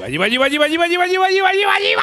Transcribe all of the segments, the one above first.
わにわにわにわにわにわにわにわにわにわ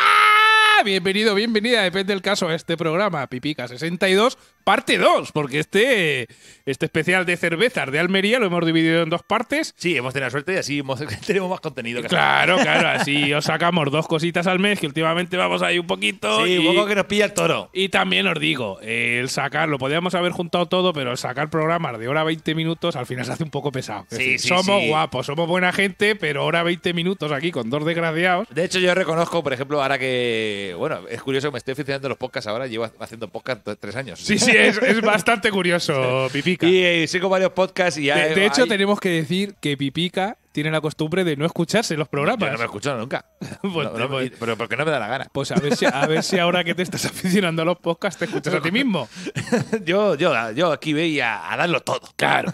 Ah, bienvenido, bienvenida, depende del caso, a este programa, Pipica 62, parte 2, porque este, este especial de cervezas de Almería lo hemos dividido en dos partes. Sí, hemos tenido suerte y así tenemos más contenido. Que claro, claro, así os sacamos dos cositas al mes, que últimamente vamos ahí un poquito. Sí, y, un poco que nos pilla el toro. Y también os digo, el sacar, lo podíamos haber juntado todo, pero el sacar programas de hora 20 minutos al final se hace un poco pesado. Sí, somos guapos, somos buena gente, pero hora 20 minutos aquí con dos desgraciados. De hecho, yo reconozco, por ejemplo, ahora que bueno, es curioso que me esté aficionando a los podcasts ahora. Llevo haciendo podcast tres años. Sí, sí, es, bastante curioso, Pipica. Y, eh, sigo varios podcasts y De, hecho, tenemos que decir que Pipica tienen la costumbre de no escucharse los programas. Yo no me he escuchado nunca. Pues pero porque no me da la gana. Pues a ver, si, a ver si ahora que te estás aficionando a los podcasts te escuchas a ti mismo. yo, yo, yo aquí veía a darlo todo. Claro.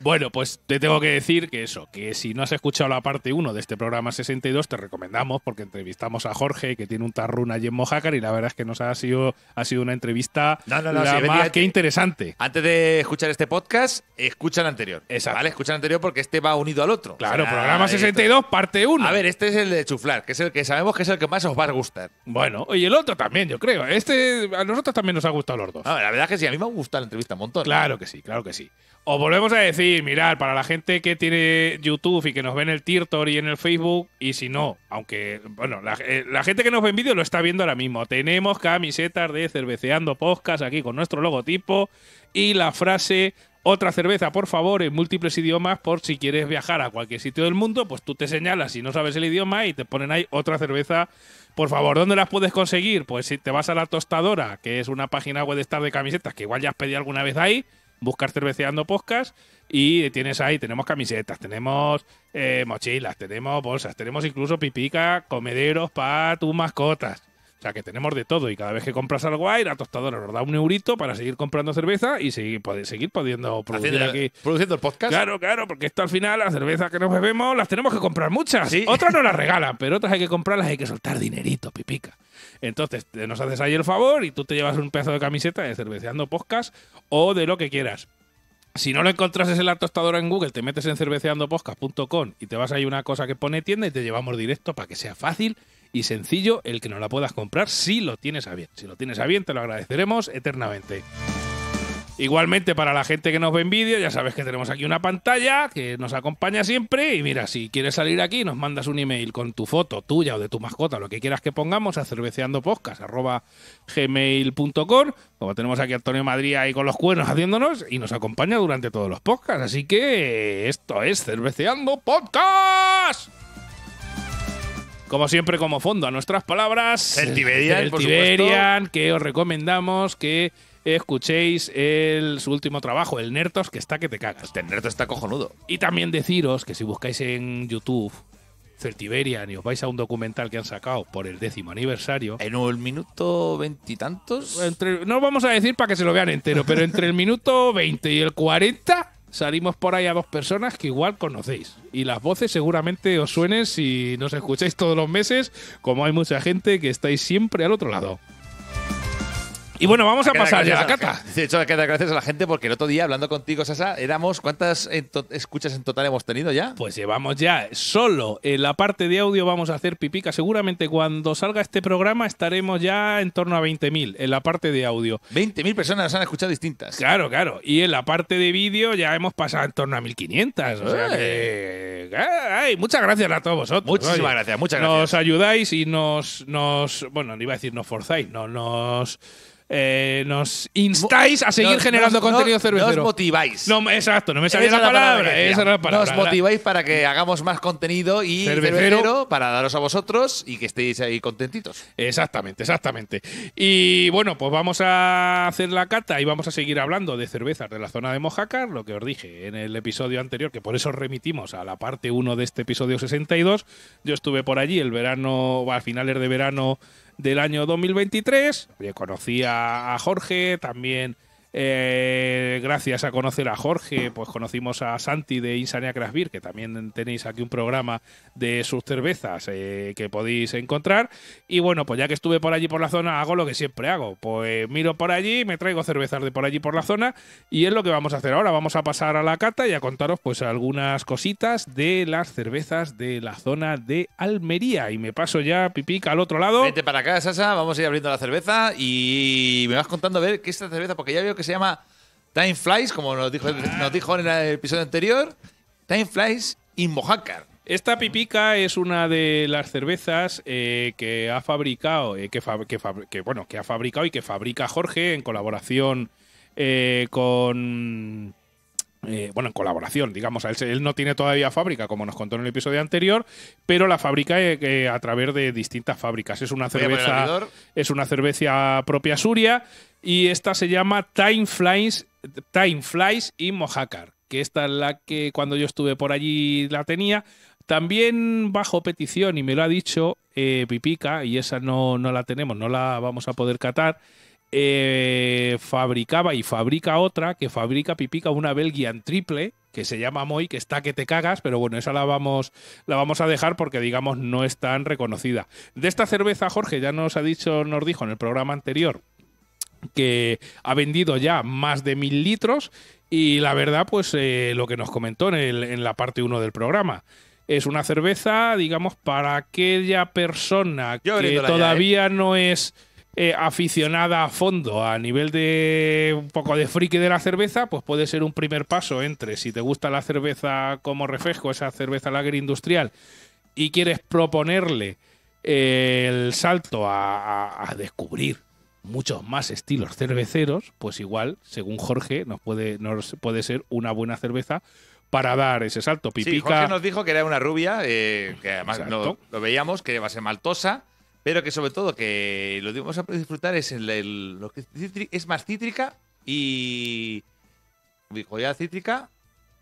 bueno, pues te tengo que decir que eso, que si no has escuchado la parte 1 de este programa 62, te recomendamos porque entrevistamos a Jorge, que tiene un tarrún allí en Mojácar y la verdad es que nos ha sido, ha sido una entrevista la más que interesante. Antes de escuchar este podcast, escucha el anterior. Exacto. Escucha el anterior porque este va unido al otro. Claro. Ah, programa 62, parte 1. A ver, este es el de chuflar, que es el que sabemos que es el que más os va a gustar. Bueno, y el otro también, yo creo. Este a nosotros también nos ha gustado los dos. A ver, la verdad es que sí, a mí me ha gustado la entrevista un montón. Claro que sí, claro que sí. Os volvemos a decir, mirar, para la gente que tiene YouTube y que nos ve en el Tirtor y en el Facebook, y si no, aunque, bueno, eh, la gente que nos ve en vídeo lo está viendo ahora mismo. Tenemos camisetas de Cerveceando Podcast aquí con nuestro logotipo y la frase otra cerveza, por favor, en múltiples idiomas, por si quieres viajar a cualquier sitio del mundo, pues tú te señalas si no sabes el idioma y te ponen ahí otra cerveza. Por favor, ¿dónde las puedes conseguir? Pues si te vas a la tostadora, que es una página web de estar de camisetas, que igual ya has pedido alguna vez ahí, buscar cerveceando podcast y tienes ahí, tenemos camisetas, tenemos eh, mochilas, tenemos bolsas, tenemos incluso pipica, comederos para tus mascotas. O sea, que tenemos de todo y cada vez que compras algo ahí, la tostadora nos da un eurito para seguir comprando cerveza y seguir, seguir pudiendo producir aquí. Produciendo el podcast. Claro, claro, porque esto al final, las cervezas que nos bebemos, las tenemos que comprar muchas. ¿Sí? Otras no las regalan, pero otras hay que comprarlas, y hay que soltar dinerito, pipica. Entonces, nos haces ahí el favor y tú te llevas un pedazo de camiseta de cerveceando podcast o de lo que quieras. Si no lo encontrases en la tostadora en Google, te metes en cerveceandopodcast.com y te vas ahí una cosa que pone tienda y te llevamos directo para que sea fácil y sencillo el que no la puedas comprar si lo tienes a bien. Si lo tienes a bien, te lo agradeceremos eternamente. Igualmente, para la gente que nos ve en vídeo, ya sabes que tenemos aquí una pantalla que nos acompaña siempre. Y mira, si quieres salir aquí, nos mandas un email con tu foto tuya o de tu mascota, lo que quieras que pongamos, a gmail.com Como tenemos aquí a Antonio Madrid ahí con los cuernos haciéndonos y nos acompaña durante todos los podcasts. Así que esto es Cerveceando Podcast. Como siempre, como fondo a nuestras palabras. Certiberian, por que os recomendamos que escuchéis el, su último trabajo, el Nertos, que está que te cagas. Este Nertos está cojonudo. Y también deciros que si buscáis en YouTube Certiberian y os vais a un documental que han sacado por el décimo aniversario. En el minuto veintitantos. No vamos a decir para que se lo vean entero, pero entre el minuto veinte y el cuarenta salimos por ahí a dos personas que igual conocéis. Y las voces seguramente os suenen si nos escucháis todos los meses, como hay mucha gente que estáis siempre al otro lado. Y bueno, vamos a, pasar ya a la Cata. De hecho, que gracias a la gente porque el otro día hablando contigo, Sasa, éramos ¿cuántas escuchas en total hemos tenido ya? Pues llevamos ya solo en la parte de audio vamos a hacer pipica. Seguramente cuando salga este programa estaremos ya en torno a 20.000 en la parte de audio. 20.000 personas nos han escuchado distintas. Claro, claro. Y en la parte de vídeo ya hemos pasado en torno a 1.500. O sea muchas gracias a todos vosotros. Muchísimas gracias, muchas gracias. Nos ayudáis y nos, nos... Bueno, iba a decir nos forzáis, no, nos eh, nos instáis a seguir generando contenido cervecero. Nos motiváis. exacto, no me salía la, palabra. Nos motiváis para que hagamos más contenido y cervecero. para daros a vosotros y que estéis ahí contentitos. Exactamente, exactamente. Y bueno, pues vamos a hacer la cata y vamos a seguir hablando de cervezas de la zona de Mojacar lo que os dije en el episodio anterior, que por eso remitimos a la parte 1 de este episodio 62. Yo estuve por allí el verano, a finales de verano del año 2023. Yo eh, conocí a Jorge, también eh, gracias a conocer a Jorge, pues conocimos a Santi de Insania Craft Beer, que también tenéis aquí un programa de sus cervezas eh, que podéis encontrar. Y bueno, pues ya que estuve por allí por la zona, hago lo que siempre hago. Pues miro por allí, me traigo cervezas de por allí por la zona y es lo que vamos a hacer ahora. Vamos a pasar a la cata y a contaros pues algunas cositas de las cervezas de la zona de Almería. Y me paso ya, pipica, al otro lado. Vete para acá, Sasa, vamos a ir abriendo la cerveza y me vas contando a ver qué esta cerveza, porque ya veo que se llama Time Flies, como nos dijo, ah. nos dijo en el episodio anterior. Time Flies y Mojácar. Esta pipica es una de las cervezas eh, que ha fabricado, eh, que, bueno, que ha fabricado y que fabrica Jorge en colaboración eh, con bueno, en colaboración, digamos. Él, no tiene todavía fábrica, como nos contó en el episodio anterior, pero la fabrica a través de distintas fábricas. Es una cerveza, es una cerveza propia suria y esta se llama Time Flies, y Mojácar, que esta es la que cuando yo estuve por allí la tenía. También bajo petición, y me lo ha dicho eh, Pipica, y esa no, la tenemos, no la vamos a poder catar. Eh, fabricaba y fabrica otra que fabrica Pipica una Belgian triple que se llama Moy, que está que te cagas, pero bueno, esa la vamos, la vamos a dejar porque digamos no es tan reconocida. De esta cerveza, Jorge, ya nos ha dicho, nos dijo en el programa anterior que ha vendido ya más de mil litros y la verdad, pues eh, lo que nos comentó en, la parte 1 del programa. Es una cerveza, digamos, para aquella persona que ¿eh? todavía no es eh, aficionada a fondo a nivel de un poco de friki de la cerveza, pues puede ser un primer paso entre si te gusta la cerveza como refresco, esa cerveza lager industrial, y quieres proponerle el salto a descubrir muchos más estilos cerveceros, pues igual, según Jorge, nos puede, puede ser una buena cerveza para dar ese salto. Pipica. Jorge nos dijo que era una rubia, eh, que además lo, veíamos, que va a ser maltosa, pero que sobre todo que lo que vamos a disfrutar es lo que es más cítrica y. cítrica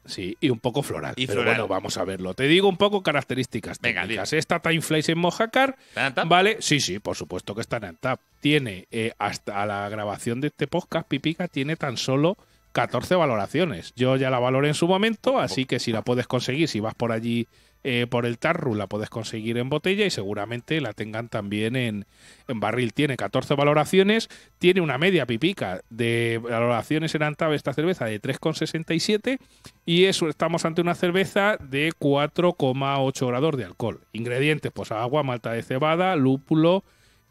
Sí, y un poco floral. pero bueno, vamos a verlo. Te digo un poco características Venga, técnicas. Esta Time Flies en Mojacar. ¿Vale? Sí, sí, por supuesto que está en TAP. Tiene, eh, hasta la grabación de este podcast, Pipica tiene tan solo 14 valoraciones. Yo ya la valoré en su momento, así que si la puedes conseguir, si vas por allí eh, por el Tarru la puedes conseguir en botella y seguramente la tengan también en, barril. Tiene 14 valoraciones, tiene una media pipica de valoraciones en Antave esta cerveza de 3,67 y estamos ante una cerveza de 4,8 grados de alcohol. Ingredientes, pues agua, malta de cebada, lúpulo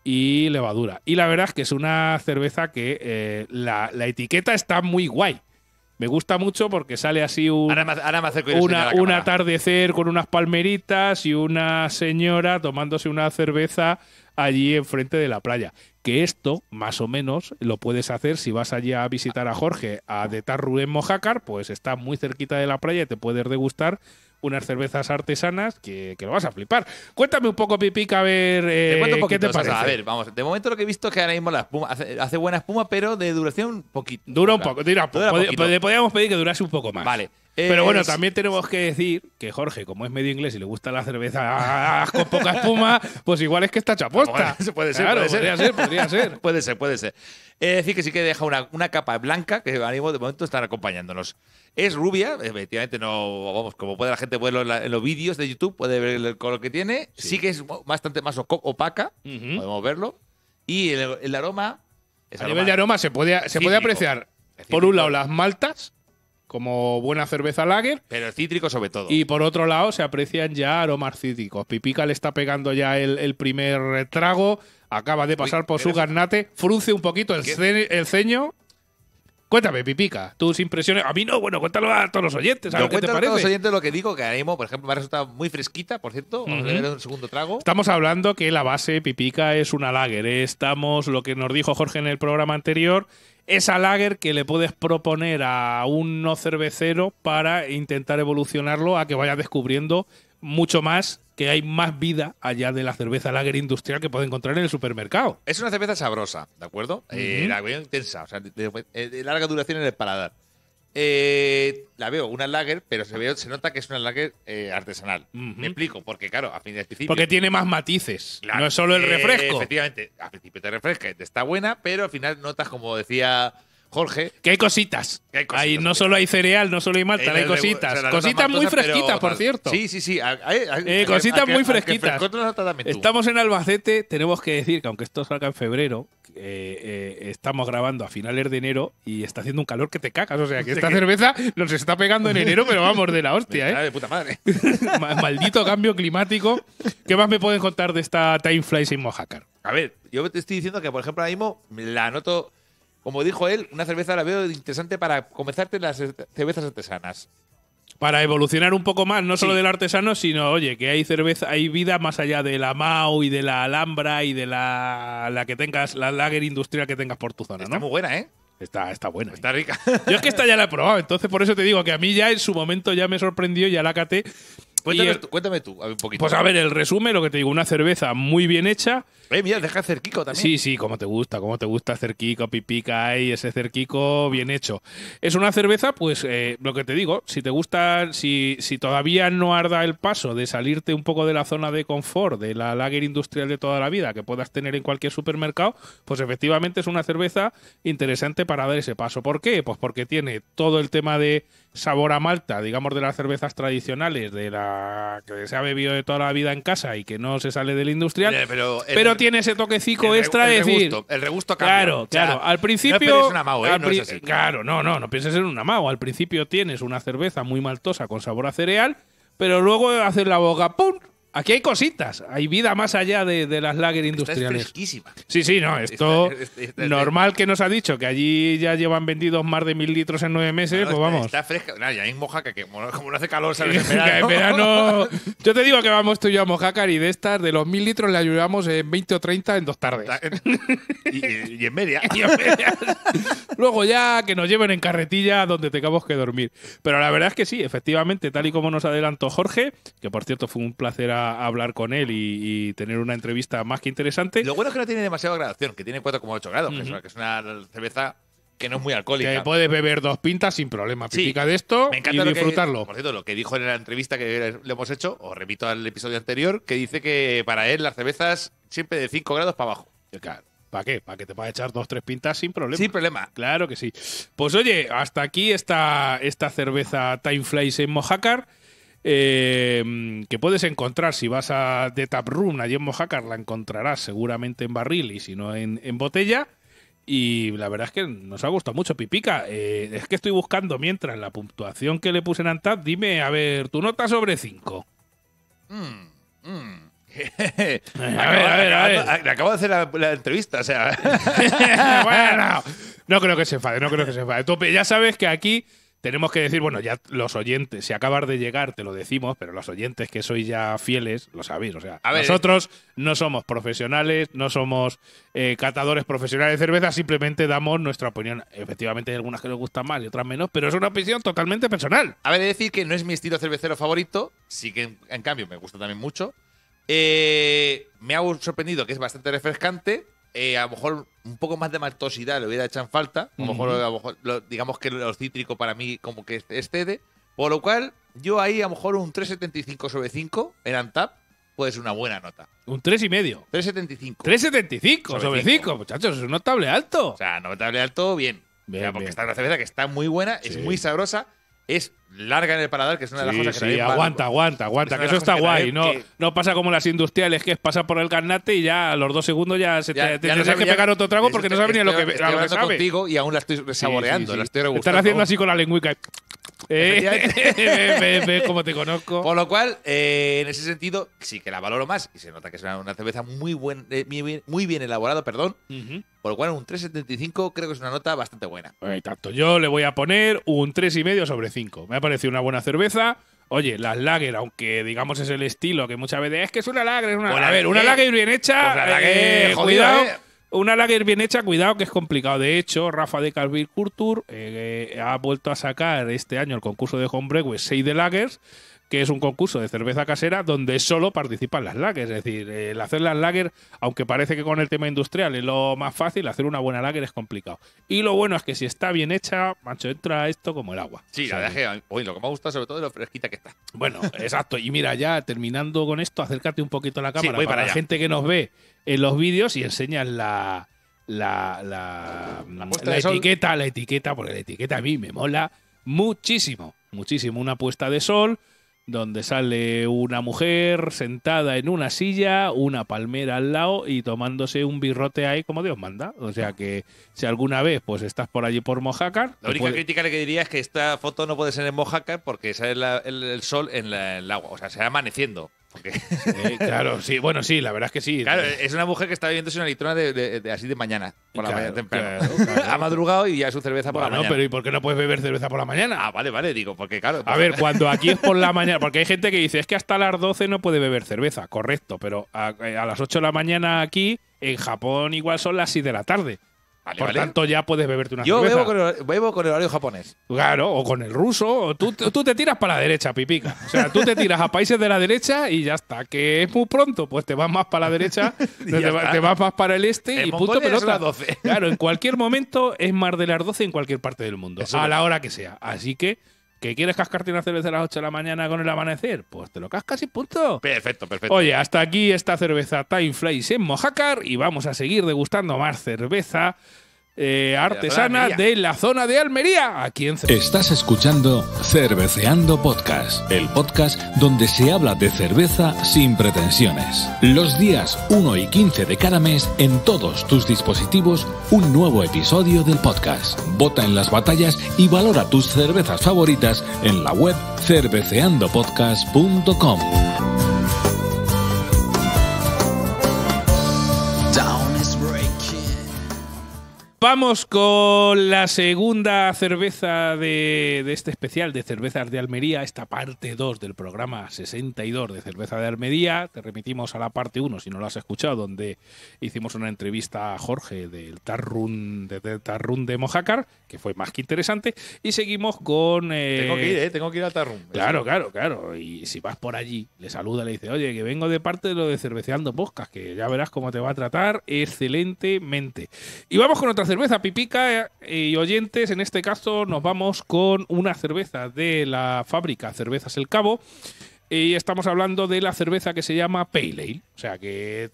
y levadura. Y la verdad es que es una cerveza que eh, la etiqueta está muy guay. Me gusta mucho porque sale así un, un atardecer con unas palmeritas y una señora tomándose una cerveza allí enfrente de la playa. Que esto, más o menos, lo puedes hacer si vas allí a visitar a Jorge a Detar en Mojácar, pues está muy cerquita de la playa y te puedes degustar unas cervezas artesanas que, que, lo vas a flipar. Cuéntame un poco, Pipica, a ver eh, qué te pasa. a ver, vamos, de momento lo que he visto es que ahora mismo la espuma hace, buena espuma, pero de duración poquito. Dura un poco, dura, pedir que durase un poco más. Vale. Pero eh, bueno, también tenemos que decir que Jorge, como es medio inglés y le gusta la cerveza con poca espuma, pues igual es que está chaposta. puede ser, puede ser. Podría ser, podría ser. puede ser, puede ser. Es decir, que sí que deja una, una capa blanca que ahora de momento están acompañándonos. Es rubia, efectivamente, no, vamos, como puede la gente verlo en, los vídeos de YouTube, puede ver el color que tiene. Sí, que es bastante más opaca, podemos verlo. Y el, aroma. a nivel de aroma se puede, se apreciar, por un lado, las maltas, como buena cerveza lager. Pero el cítrico sobre todo. Y por otro lado, se aprecian ya aromas cítricos. Pipica le está pegando ya el, primer trago, acaba de pasar por su garnate, frunce un poquito el ceño. Cuéntame, Pipica, tus impresiones. A mí no, bueno, cuéntalo a todos los oyentes. A, a todos los oyentes lo que digo, que animo, por ejemplo, me ha resultado muy fresquita, por cierto. un segundo trago. Estamos hablando que la base Pipica es una lager. ¿eh? Estamos, lo que nos dijo Jorge en el programa anterior, esa lager que le puedes proponer a un no cervecero para intentar evolucionarlo a que vaya descubriendo mucho más que hay más vida allá de la cerveza lager industrial que puede encontrar en el supermercado. Es una cerveza sabrosa, ¿de acuerdo? Eh, la veo intensa, o sea, eh, de, larga duración en el paladar. Eh, la veo una lager, pero se, se nota que es una lager artesanal. Me explico, porque claro, a fin de Porque tiene más matices, no es solo el refresco. efectivamente, al principio te refresca, está buena, pero al final notas, como decía Jorge. Que hay cositas. no solo hay cereal, no solo hay malta, hay cositas. cositas muy fresquitas, por cierto. Sí, sí, sí. Eh, cositas muy fresquitas. Estamos en Albacete, tenemos que decir que aunque esto salga en febrero, eh, eh, estamos grabando a finales de enero y está haciendo un calor que te cagas. O sea, que esta cerveza nos está pegando en enero, pero vamos, de la hostia, ¿eh? De puta madre. Maldito cambio climático. ¿Qué más me pueden contar de esta Time Fly sin Mojacar? A ver, yo te estoy diciendo que, por ejemplo, ahora la noto como dijo él, una cerveza la veo interesante para comenzarte las cervezas artesanas. Para evolucionar un poco más, no solo del artesano, sino, oye, que hay cerveza, hay vida más allá de la Mau y de la Alhambra y de la, que tengas, la lager industrial que tengas por tu zona, Está muy buena, ¿eh? Está, está buena. Está ¿eh? rica. Yo es que esta ya la he probado, entonces por eso te digo que a mí ya en su momento ya me sorprendió, ya la caté. Cuéntame, tú, un poquito. Pues a ver, el resumen, lo que te digo, una cerveza muy bien hecha. Eh, mira, deja cerquico también. Sí, sí, como te gusta, como te gusta hacer pipica y ese cerquico bien hecho. Es una cerveza, pues eh, lo que te digo, si te gusta, si, si todavía no arda el paso de salirte un poco de la zona de confort, de la lager industrial de toda la vida que puedas tener en cualquier supermercado, pues efectivamente es una cerveza interesante para dar ese paso. ¿Por qué? Pues porque tiene todo el tema de sabor a malta, digamos, de las cervezas tradicionales, de la que se ha bebido de toda la vida en casa y que no se sale del industrial, pero, tiene ese toquecico extra de decir. el regusto Claro, claro. Al principio. ¿eh? No un amago, claro, no, no, no pienses en un amago. Al principio tienes una cerveza muy maltosa con sabor a cereal, pero luego haces la boca ¡pum! Aquí hay cositas, hay vida más allá de, las lager industriales. Esta es sí, sí, no, esto normal que nos ha dicho que allí ya llevan vendidos más de mil litros en nueve meses, pues vamos. Está fresca, ya es Mojaca, que como, no hace calor, sabes, en verano. Yo te digo que vamos tú y yo a Mojaca y de estas, de los mil litros le ayudamos en 20 o 30 en dos tardes. y, en media. y en media. Luego ya que nos lleven en carretilla donde tengamos que dormir. Pero la verdad es que sí, efectivamente, tal y como nos adelantó Jorge, que por cierto fue un placer a hablar con él y, tener una entrevista más que interesante. Lo bueno es que no tiene demasiada graduación, que tiene 4,8 grados, que es una cerveza que no es muy alcohólica. Que puedes beber dos pintas sin problema. física de esto me encanta disfrutarlo. por cierto, lo que dijo en la entrevista que le hemos hecho, os repito al episodio anterior, que dice que para él las cervezas siempre de 5 grados para abajo. Claro. ¿Para qué? Para que te puedas echar dos, tres pintas sin problema. Sin problema. Claro que sí. Pues oye, hasta aquí está esta cerveza Time Flies en Mojácar. Em, que puedes encontrar si vas a The Tap Room, allí en Mojácar, la encontrarás seguramente en barril y si no en, botella. Y la verdad es que nos ha gustado mucho, Pipica. Eh, es que estoy buscando mientras la puntuación que le puse en Antap. Dime, a ver, tu nota sobre 5. Mm, mm. a ver, a ver, a ver. Acabo, de hacer la, entrevista, o sea. bueno, no creo que se enfade, no creo que se enfade. Tú ya sabes que aquí tenemos que decir, bueno, ya los oyentes, si acabas de llegar, te lo decimos, pero los oyentes que sois ya fieles, lo sabéis. O sea, nosotros no somos profesionales, no somos eh, catadores profesionales de cerveza, simplemente damos nuestra opinión. Efectivamente, hay algunas que nos gustan más y otras menos, pero es una opinión totalmente personal. A ver, de decir que no es mi estilo cervecero favorito, sí que en, cambio me gusta también mucho. Eh, me ha sorprendido que es bastante refrescante eh, a lo mejor un poco más de maltosidad le hubiera echado falta. A lo mejor, digamos que lo cítrico para mí como que excede. Por lo cual, yo ahí a lo mejor un 3,75 sobre 5 en Antap puede ser una buena nota. Un 3,5. 3,75. 3,75 sobre, 5. muchachos, es un notable alto. O sea, notable alto, bien. o sea, porque esta cerveza que está muy buena, es muy sabrosa es larga en el paladar, que es una de las cosas que sí, aguanta, aguanta, aguanta, que eso está guay. No, no pasa como las industriales, que es pasar por el carnate y ya a los dos segundos ya, se te, tienes que pegar otro trago porque no sabes ni lo que, estoy, lo que sabe. contigo y aún la estoy saboreando, la estoy Están haciendo así con la lengüica. Eh, como te conozco. Por lo cual, eh, en ese sentido, sí que la valoro más. Y se nota que es una, cerveza muy, buen, eh, muy, bien, elaborada perdón. Por lo cual, un 3,75 creo que es una nota bastante buena. Eh, tanto Yo le voy a poner un 3,5 sobre 5. Me ha parecido una buena cerveza. Oye, las lager, aunque digamos es el estilo que muchas veces es que es una lager, es una bueno, A ver, una lager bien hecha. Pues lager, una lager bien hecha, cuidado que es complicado. De hecho, Rafa de Calvir Kurtur eh, eh, ha vuelto a sacar este año el concurso de Homebrew 6 de lagers que es un concurso de cerveza casera donde solo participan las lagers. Es decir, el hacer las lagers, aunque parece que con el tema industrial es lo más fácil, hacer una buena lager es complicado. Y lo bueno es que si está bien hecha, macho, entra esto como el agua. Sí, la dejé. hoy lo que me gusta sobre todo es lo fresquita que está. Bueno, exacto. Y mira, ya terminando con esto, acércate un poquito a la cámara para, la gente que nos ve en los vídeos y enseñas la la, etiqueta, la etiqueta, porque la etiqueta a mí me mola muchísimo, muchísimo. Una puesta de sol donde sale una mujer sentada en una silla, una palmera al lado y tomándose un birrote ahí como Dios manda. O sea que si alguna vez pues estás por allí por Mojácar... La única crítica que diría es que esta foto no puede ser en Mojácar porque sale la, el, sol en, el agua, o sea, se va amaneciendo claro, sí, bueno, sí, la verdad es que sí. Claro, es una mujer que está viviendo una litrona de, así de mañana, por la mañana temprano. Ha madrugado y ya su cerveza por la mañana. No, pero ¿y por qué no puedes beber cerveza por la mañana? Ah, vale, vale, digo, porque claro. A pues ver, cuando aquí es por la mañana, porque hay gente que dice, es que hasta las 12 no puede beber cerveza, correcto, pero a, eh, a las 8 de la mañana aquí, en Japón igual son las 6 de la tarde. Por tanto, ya puedes beberte una Yo bebo con, el, bebo con el horario japonés. Claro, o con el ruso. Tú, te tiras para la derecha, pipica. O sea, tú te tiras a países de la derecha y ya está. Que es muy pronto. Pues te vas más para la derecha, te, vas más para el este y punto 12. Claro, en cualquier momento es más de las 12 en cualquier parte del mundo. a la hora que sea. Así que ¿Que quieres cascarte una cerveza a las 8 de la mañana con el amanecer? Pues te lo cascas y punto. Perfecto, perfecto. Oye, hasta aquí esta cerveza Time Flies en Mojácar y vamos a seguir degustando más cerveza eh, artesana de la, zona de Almería, Estás escuchando Cerveceando Podcast, el podcast donde se habla de cerveza sin pretensiones. Los días 1 y 15 de cada mes, en todos tus dispositivos, un nuevo episodio del podcast. Vota en las batallas y valora tus cervezas favoritas en la web cerveceandopodcast.com. Vamos con la segunda cerveza de, este especial de cervezas de Almería, esta parte 2 del programa 62 de cerveza de Almería. Te remitimos a la parte 1 si no la has escuchado, donde hicimos una entrevista a Jorge del Tarrun de, de Mojácar, que fue más que interesante. Y seguimos con. Eh, tengo que ir, ¿eh? tengo que ir al Tarrun. Claro, claro, claro. Y si vas por allí, le saluda, le dice, oye, que vengo de parte de lo de Cerveceando Boscas, que ya verás cómo te va a tratar excelentemente. Y vamos con otra cerveza cerveza pipica eh, y oyentes, en este caso nos vamos con una cerveza de la fábrica Cervezas El Cabo y estamos hablando de la cerveza que se llama Pale Ale. O sea, que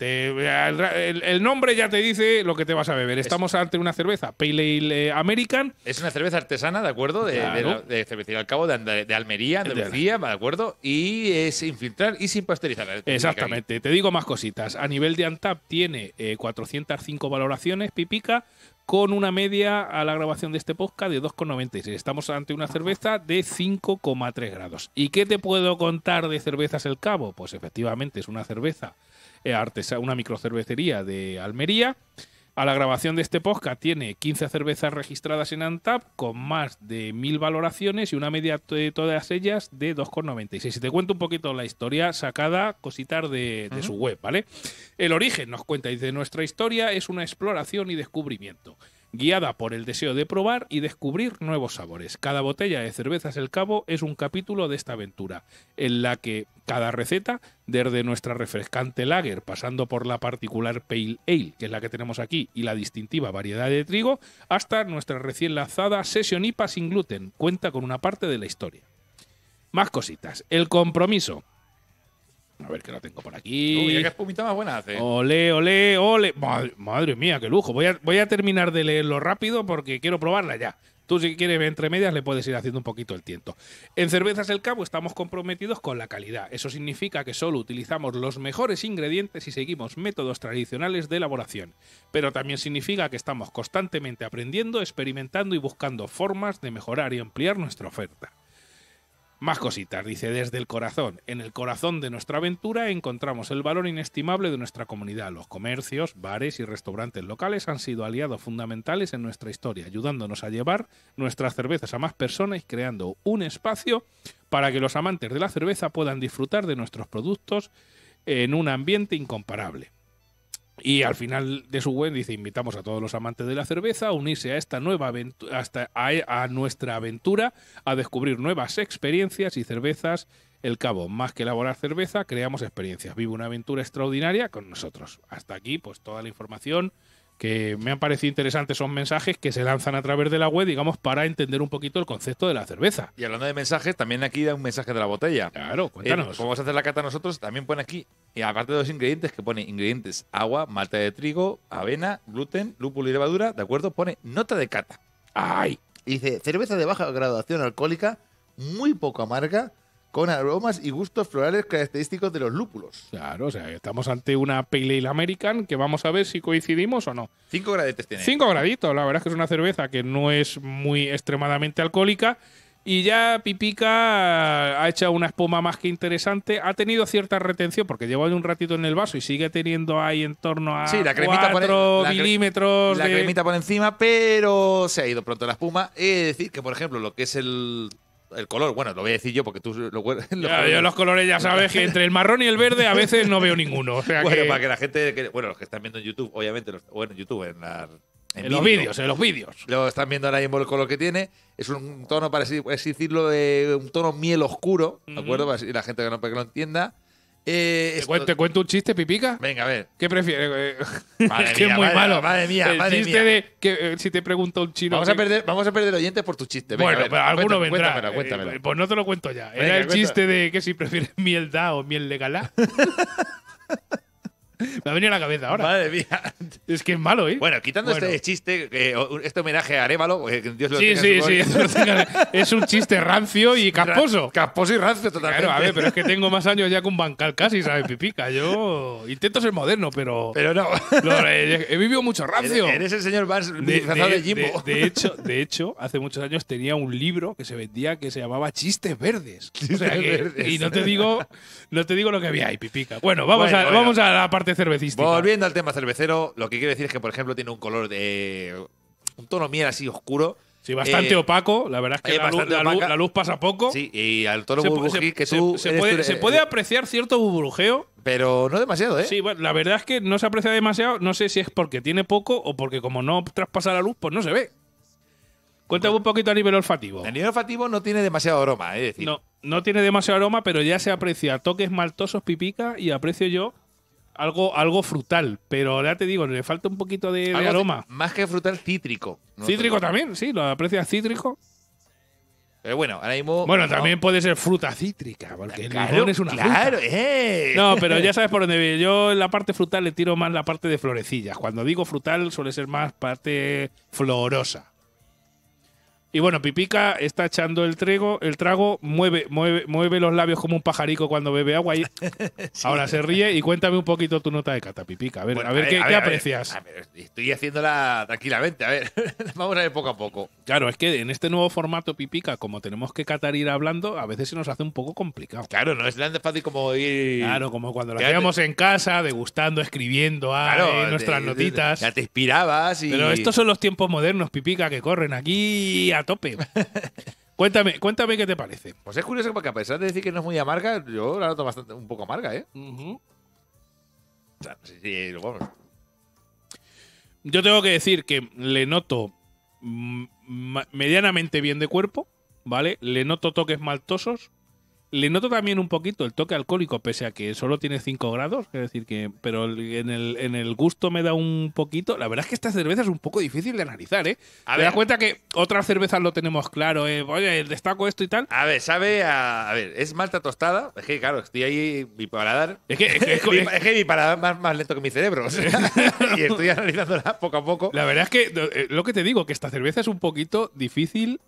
el, nombre ya te dice lo que te vas a beber. Estamos ante una cerveza, Pale Ale eh, American. Es una cerveza artesana, ¿de acuerdo? De, al cabo, de, Almería, Andalucía, ¿de acuerdo? Y es sin filtrar y sin pasteurizar. Exactamente. Te digo más cositas. A nivel de Antap tiene 405 eh, valoraciones, pipica, con una media a la grabación de este podcast de 2,96. Estamos ante una cerveza de 5,3 grados. ¿Y qué te puedo contar de cervezas El Cabo? Pues efectivamente es una cerveza eh, artesa, una microcervecería de Almería. A la grabación de este podcast tiene 15 cervezas registradas en Antap con más de 1000 valoraciones y una media de todas ellas de 2,96. Si te cuento un poquito la historia sacada, cositar de, su web, ¿vale? El origen, nos cuenta, de nuestra historia es una exploración y descubrimiento guiada por el deseo de probar y descubrir nuevos sabores. Cada botella de cervezas El Cabo es un capítulo de esta aventura, en la que cada receta, desde nuestra refrescante lager, pasando por la particular Pale Ale, que es la que tenemos aquí, y la distintiva variedad de trigo, hasta nuestra recién lanzada Session IPA sin gluten, cuenta con una parte de la historia. Más cositas. El compromiso. A ver que lo tengo por aquí. Uy, qué espumita más buena hace. Ole, ole, ole. Madre, mía, qué lujo. Voy a, terminar de leerlo rápido porque quiero probarla ya. Tú si quieres entre medias le puedes ir haciendo un poquito el tiento. En Cervezas El Cabo estamos comprometidos con la calidad. Eso significa que solo utilizamos los mejores ingredientes y seguimos métodos tradicionales de elaboración. Pero también significa que estamos constantemente aprendiendo, experimentando y buscando formas de mejorar y ampliar nuestra oferta. Más cositas, dice, desde el corazón. En el corazón de nuestra aventura encontramos el valor inestimable de nuestra comunidad. Los comercios, bares y restaurantes locales han sido aliados fundamentales en nuestra historia, ayudándonos a llevar nuestras cervezas a más personas y creando un espacio para que los amantes de la cerveza puedan disfrutar de nuestros productos en un ambiente incomparable. Y al final de su web dice, invitamos a todos los amantes de la cerveza a unirse a esta nueva aventura, a, nuestra aventura a descubrir nuevas experiencias y cervezas. El Cabo, más que elaborar cerveza, creamos experiencias. Vive una aventura extraordinaria con nosotros. Hasta aquí, pues toda la información que me han parecido interesantes son mensajes que se lanzan a través de la web, digamos, para entender un poquito el concepto de la cerveza. Y hablando de mensajes, también aquí da un mensaje de la botella. Claro, eh, cuéntanos. ¿Cómo vamos a hacer la cata nosotros, también pone aquí, aparte de los ingredientes, que pone ingredientes agua, malta de trigo, avena, gluten, lúpulo y levadura, ¿de acuerdo? Pone nota de cata. ¡Ay! dice, cerveza de baja graduación alcohólica, muy poco amarga, con aromas y gustos florales característicos de los lúpulos. Claro, o sea, estamos ante una Pale Ale American que vamos a ver si coincidimos o no. Cinco graditos tiene. Cinco graditos, la verdad es que es una cerveza que no es muy extremadamente alcohólica. Y ya Pipica ha hecho una espuma más que interesante. Ha tenido cierta retención porque lleva un ratito en el vaso y sigue teniendo ahí en torno a sí, 4 milímetros. La, cremita por encima, pero se ha ido pronto la espuma. Es decir que, por ejemplo, lo que es el el color, bueno, lo voy a decir yo porque tú lo, ya, Yo los colores ya sabes que entre el marrón y el verde a veces no veo ninguno. bueno, para que la gente, bueno, los que están viendo en YouTube, obviamente, los, bueno, en YouTube, en, los vídeos, en los vídeos. Lo están viendo ahora mismo el color que tiene. Es un tono, para así, decirlo, de un tono miel oscuro, ¿de acuerdo? Para la gente que no, que lo entienda. Eh, ¿Te, cuento, un chiste, Pipica? Venga, a ver. ¿Qué prefieres? Es eh, que es muy madre, malo. Madre mía, el chiste de que eh, si te pregunto un chino. Vamos a perder, vamos a perder oyentes por tu chiste. bueno, pero alguno vendrá. Cuéntamelo, cuéntamelo. pues no te lo cuento ya. Era el chiste de que si prefieres miel da o miel de galá. Me ha venido a la cabeza ahora. Madre mía. Es que es malo, ¿eh? Bueno, quitando este chiste, este homenaje a Arevalo, Dios lo Sí, sí, sí. es un chiste rancio y casposo. Casposo y rancio, totalmente. Claro, a ver, pero es que tengo más años ya que un bancal casi, ¿sabes, Pipica? Yo intento ser moderno, pero. Pero no. he vivido mucho rancio. Eres el señor más de, de, Jimbo. De, hecho, de hecho, hace muchos años tenía un libro que se vendía que se llamaba Chistes Verdes. verdes. Y no te digo, no te digo lo que había ahí, Pipica. Bueno, vamos, bueno. vamos a la parte Cervecista. Volviendo al tema cervecero, lo que quiere decir es que, por ejemplo, tiene un color de. un tono miel así oscuro. Sí, bastante eh, opaco. La verdad es que la luz, pasa poco. Sí, y al tono burbujeo que Se, puede, eh, eh. apreciar cierto burbujeo. Pero no demasiado, ¿eh? Sí, la verdad es que no se aprecia demasiado. No sé si es porque tiene poco o porque, como no traspasa la luz, pues no se ve. Cuéntame un poquito a nivel olfativo. A nivel olfativo no tiene demasiado aroma, es decir. No, no tiene demasiado aroma, pero ya se aprecia toques maltosos, pipica, y aprecio yo algo, algo frutal, pero ya te digo, le falta un poquito de, aroma. más que frutal, cítrico. Cítrico también, sí, lo aprecias cítrico. Pero bueno, ahora mismo. Bueno, también puede ser fruta cítrica, porque el limón es una claro, Eh. No, pero ya sabes por dónde. Yo en la parte frutal le tiro más la parte de florecillas. Cuando digo frutal, suele ser más parte florosa. Y bueno, Pipica está echando el trago, el trago mueve, mueve, mueve los labios como un pajarico cuando bebe agua y ahora se ríe y cuéntame un poquito tu nota de cata, Pipica. A ver, a, ver qué, aprecias. estoy haciéndola tranquilamente, a ver, vamos a ver poco a poco. Claro, es que en este nuevo formato Pipica, como tenemos que catar e ir hablando, a veces se nos hace un poco complicado. Claro, no es tan fácil como ir... Claro, como cuando lo hacíamos en casa, degustando, escribiendo, ah, eh, nuestras notitas. Ya te inspirabas y... Pero estos son los tiempos modernos, Pipica, que corren aquí tope. Cuéntame, cuéntame qué te parece. Pues es curioso porque a pesar de decir que no es muy amarga, yo la noto bastante, un poco amarga, ¿eh? sí, Yo tengo que decir que le noto mm, medianamente bien de cuerpo, ¿vale? Le noto toques maltosos, le noto también un poquito el toque alcohólico, pese a que solo tiene 5 grados, es decir, que. Pero en el, gusto me da un poquito. La verdad es que esta cerveza es un poco difícil de analizar, ¿eh? A Te das cuenta que otras cervezas lo tenemos claro, ¿eh? Oye, destaco esto y tal. A ver, sabe a. A ver, es malta tostada. Es que, claro, estoy ahí mi paladar. Es que, es que, es, paladar más, más lento que mi cerebro. y estoy analizándola poco a poco. La verdad es que eh, lo que te digo, que esta cerveza es un poquito difícil.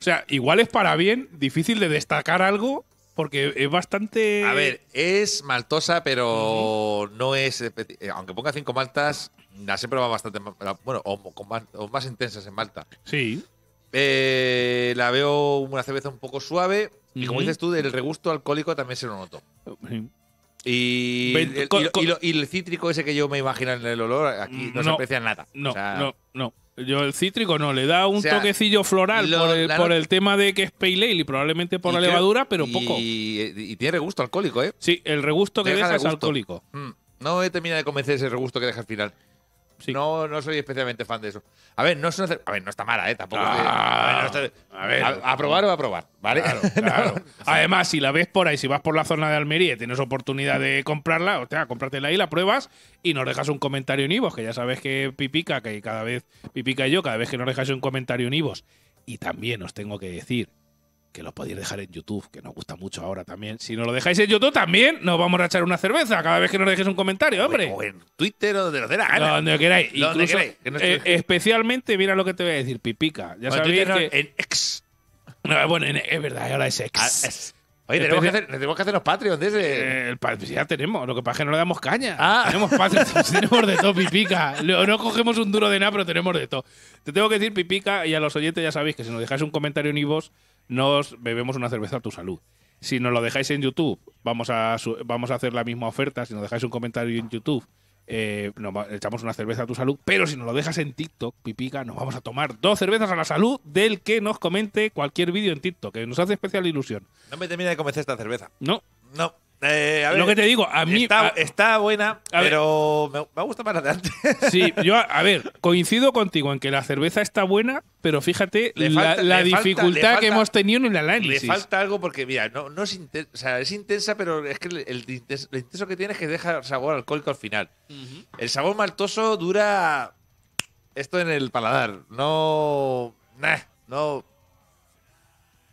O sea, igual es para bien, difícil de destacar algo porque es bastante. A ver, es maltosa, pero no es. Eh, eh, aunque ponga cinco maltas, la siempre va bastante. Bueno, o, más, intensas en malta. Sí. Eh, la veo una cerveza un poco suave. Y como dices tú, el regusto alcohólico también se lo noto. Y, el, cítrico ese que yo me imagino en el olor, aquí no, se aprecia nada. No, no, no. Yo el cítrico no, le da un toquecillo floral por, el, tema de que es pale y probablemente por la levadura, pero poco. Y, tiene regusto alcohólico, ¿eh? Sí, el regusto que deja, es alcohólico. Mm. no he terminado de convencer ese regusto que deja al final. No, soy especialmente fan de eso. A ver, no, es no está mala, ¿eh? Tampoco. Ah, a, ver, probar o a probar, ¿vale? Claro, Además, si la ves por ahí, si vas por la zona de Almería y tienes oportunidad de comprarla, o sea, cómpratela ahí, la pruebas y nos dejas un comentario en Ivos, que ya sabes que Pipica, que cada vez, Pipica y yo, cada vez que nos dejas un comentario en Ivos, y también os tengo que decir que lo podéis dejar en YouTube, que nos gusta mucho ahora también. Si nos lo dejáis en YouTube también, nos vamos a echar una cerveza cada vez que nos dejéis un comentario, hombre. O en Twitter o donde la Donde queráis. especialmente, mira lo que te voy a decir, Pipica. Ya sabéis que... En ex. bueno, es verdad, ahora es ex. Ah, Oye, tenemos, que hacer, los Patreons de eh, El, ya tenemos, lo que pasa es que no le damos caña. Ah. Tenemos Patreons, tenemos de todo, Pipica. No cogemos un duro de nada, pero tenemos de todo. Te tengo que decir, Pipica, y a los oyentes ya sabéis que si nos dejáis un comentario en vos nos bebemos una cerveza a tu salud. Si nos lo dejáis en YouTube, vamos a, vamos a hacer la misma oferta. Si nos dejáis un comentario en YouTube, eh, nos echamos una cerveza a tu salud. Pero si nos lo dejas en TikTok, pipica, nos vamos a tomar dos cervezas a la salud del que nos comente cualquier vídeo en TikTok, que nos hace especial ilusión. No me termina de comer esta cerveza. No. No. Eh, lo que te digo, a mí. Está, buena, pero me, ha gusta más la de antes. Sí, yo, a ver, coincido contigo en que la cerveza está buena, pero fíjate la, dificultad que hemos tenido en el análisis. Le falta algo porque, mira, no, es, es intensa, pero es que el, intenso, que tiene es que deja sabor alcohólico al final. El sabor maltoso dura. Esto en el paladar. No. no.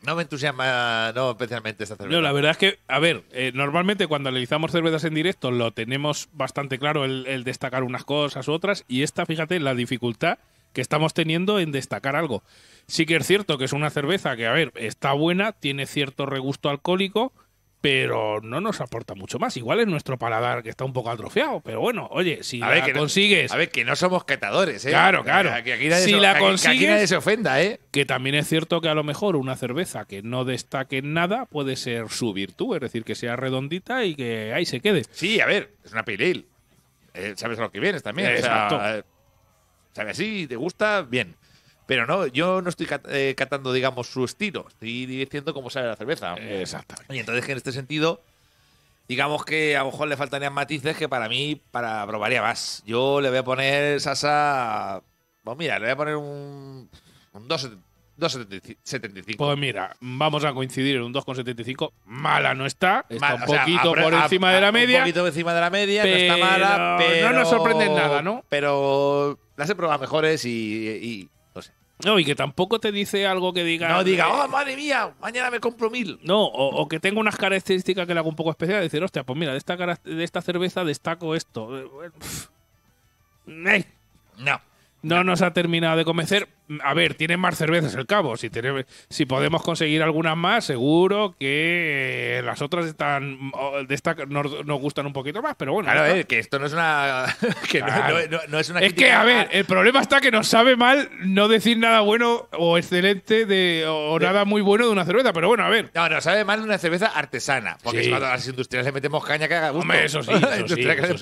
No me entusiasma no especialmente esta cerveza. No, la verdad es que, a ver, eh, normalmente cuando analizamos cervezas en directo lo tenemos bastante claro el, el, destacar unas cosas u otras y esta, fíjate, la dificultad que estamos teniendo en destacar algo. Sí que es cierto que es una cerveza que, a ver, está buena, tiene cierto regusto alcohólico, pero no nos aporta mucho más. Igual es nuestro paladar que está un poco atrofiado, pero bueno, oye, si que consigues. a ver, que no somos catadores, ¿eh? Claro, claro. Que aquí nadie si la consigues. Que ofenda, ¿eh? Que también es cierto que a lo mejor una cerveza que no destaque en nada puede ser su virtud, es decir, que sea redondita y que ahí se quede. Sí, a ver, es una pilil eh, sabes a lo que vienes también. Eh, así, te gusta, bien. Pero no, yo no estoy eh, catando, digamos, su estilo, estoy diciendo cómo sabe la cerveza. Exactamente. Y entonces que en este sentido, digamos que a lo mejor le faltarían matices que para mí, para probaría más. Yo le voy a poner Sasa, pues mira, le voy a poner un, 2, 2,75. Pues mira, vamos a coincidir en un 2,75. Mala no está. Está un poquito por encima de la media. Un poquito por encima de la media, no está mala. Pero, no nos sorprende nada, ¿no? Pero las he probado mejores y, no, y que tampoco te dice algo que diga. No, diga, oh, madre mía, mañana me compro mil. No, o, que tenga unas características que le hago un poco especial. Decir, hostia, pues mira, de esta, de esta cerveza destaco esto. Eh, eh, no. No nos ha terminado de convencer a ver, tiene más cervezas el cabo. Si, si podemos conseguir algunas más, seguro que eh, las otras están de esta nos, gustan un poquito más, pero bueno. Claro, eh, que esto no es una. que es que, a ver, el problema está que nos sabe mal no decir nada bueno o excelente de, o nada muy bueno de una cerveza, pero bueno, a ver. No, nos sabe mal una cerveza artesana, porque si a las industriales le metemos caña que haga gusto. Hombre, eso sí.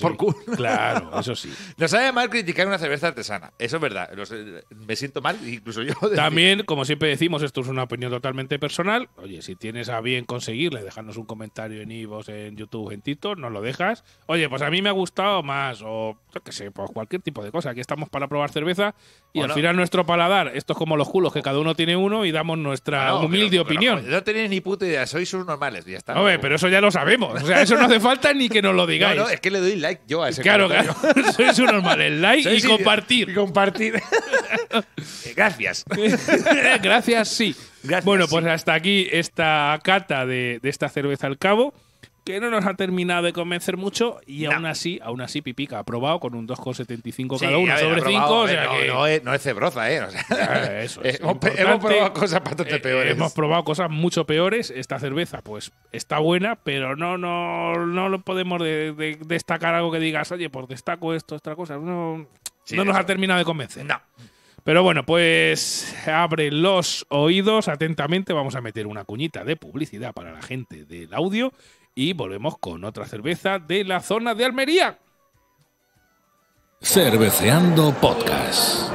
Por culo. Claro, eso sí. Nos sabe mal criticar una cerveza artesana, eso es verdad. Eh, me siento mal incluso yo. También, como siempre decimos, esto es una opinión totalmente personal. Oye, si tienes a bien conseguirle, dejarnos un comentario en Ivos, en YouTube, en Tito, nos lo dejas. Oye, pues a mí me ha gustado más, o yo sé, pues cualquier tipo de cosa. Aquí estamos para probar cerveza y al final nuestro paladar, esto es como los culos, que cada uno tiene uno y damos nuestra ah, humilde opinión. no tenéis ni puta idea, sois unos normales, ya está. Hombre, pero eso ya lo sabemos. O sea, eso no hace falta ni que nos lo digáis. es que le doy like yo a ese Claro, comentario. claro. sois un normales, like y compartir. Y compartir. Gracias. Gracias, sí. bueno, pues hasta aquí esta cata de esta cerveza al cabo que no nos ha terminado de convencer mucho y aún así, aún así Pipica ha probado con un 2,75 cada uno sobre 5. no, es, cebroza, ¿eh? hemos, probado cosas bastante eh, peores. hemos probado cosas mucho peores. Esta cerveza, pues, está buena, pero no, no, no lo podemos destacar algo que digas, oye, pues destaco esto, esta cosa. No, no nos ha terminado de convencer. No. Pero bueno, pues abre los oídos atentamente. Vamos a meter una cuñita de publicidad para la gente del audio y volvemos con otra cerveza de la zona de Almería. Cerveceando Podcast.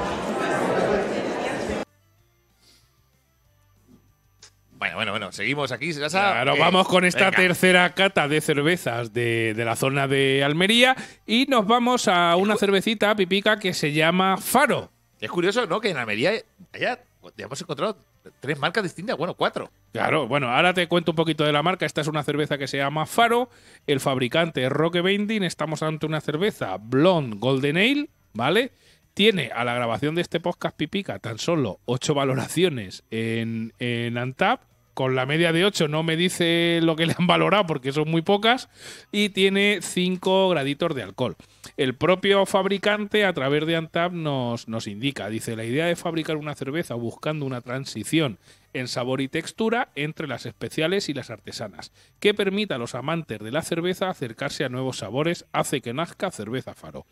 Bueno, bueno, bueno, seguimos aquí. Claro, eh, vamos con esta tercera cata de cervezas de, de, la zona de Almería y nos vamos a una cervecita pipica que se llama Faro. Es curioso, ¿no? Que en Almería ya hemos encontrado tres marcas distintas, bueno, cuatro. Claro, bueno, ahora te cuento un poquito de la marca. Esta es una cerveza que se llama Faro, el fabricante es Roque Bending, estamos ante una cerveza Blonde Golden Ale, ¿vale? Tiene a la grabación de este podcast Pipica tan solo ocho valoraciones en, en Antap con la media de 8 no me dice lo que le han valorado porque son muy pocas y tiene 5 graditos de alcohol. El propio fabricante a través de Antab nos, indica, dice, la idea de fabricar una cerveza buscando una transición en sabor y textura entre las especiales y las artesanas, que permita a los amantes de la cerveza acercarse a nuevos sabores, hace que nazca cerveza faro.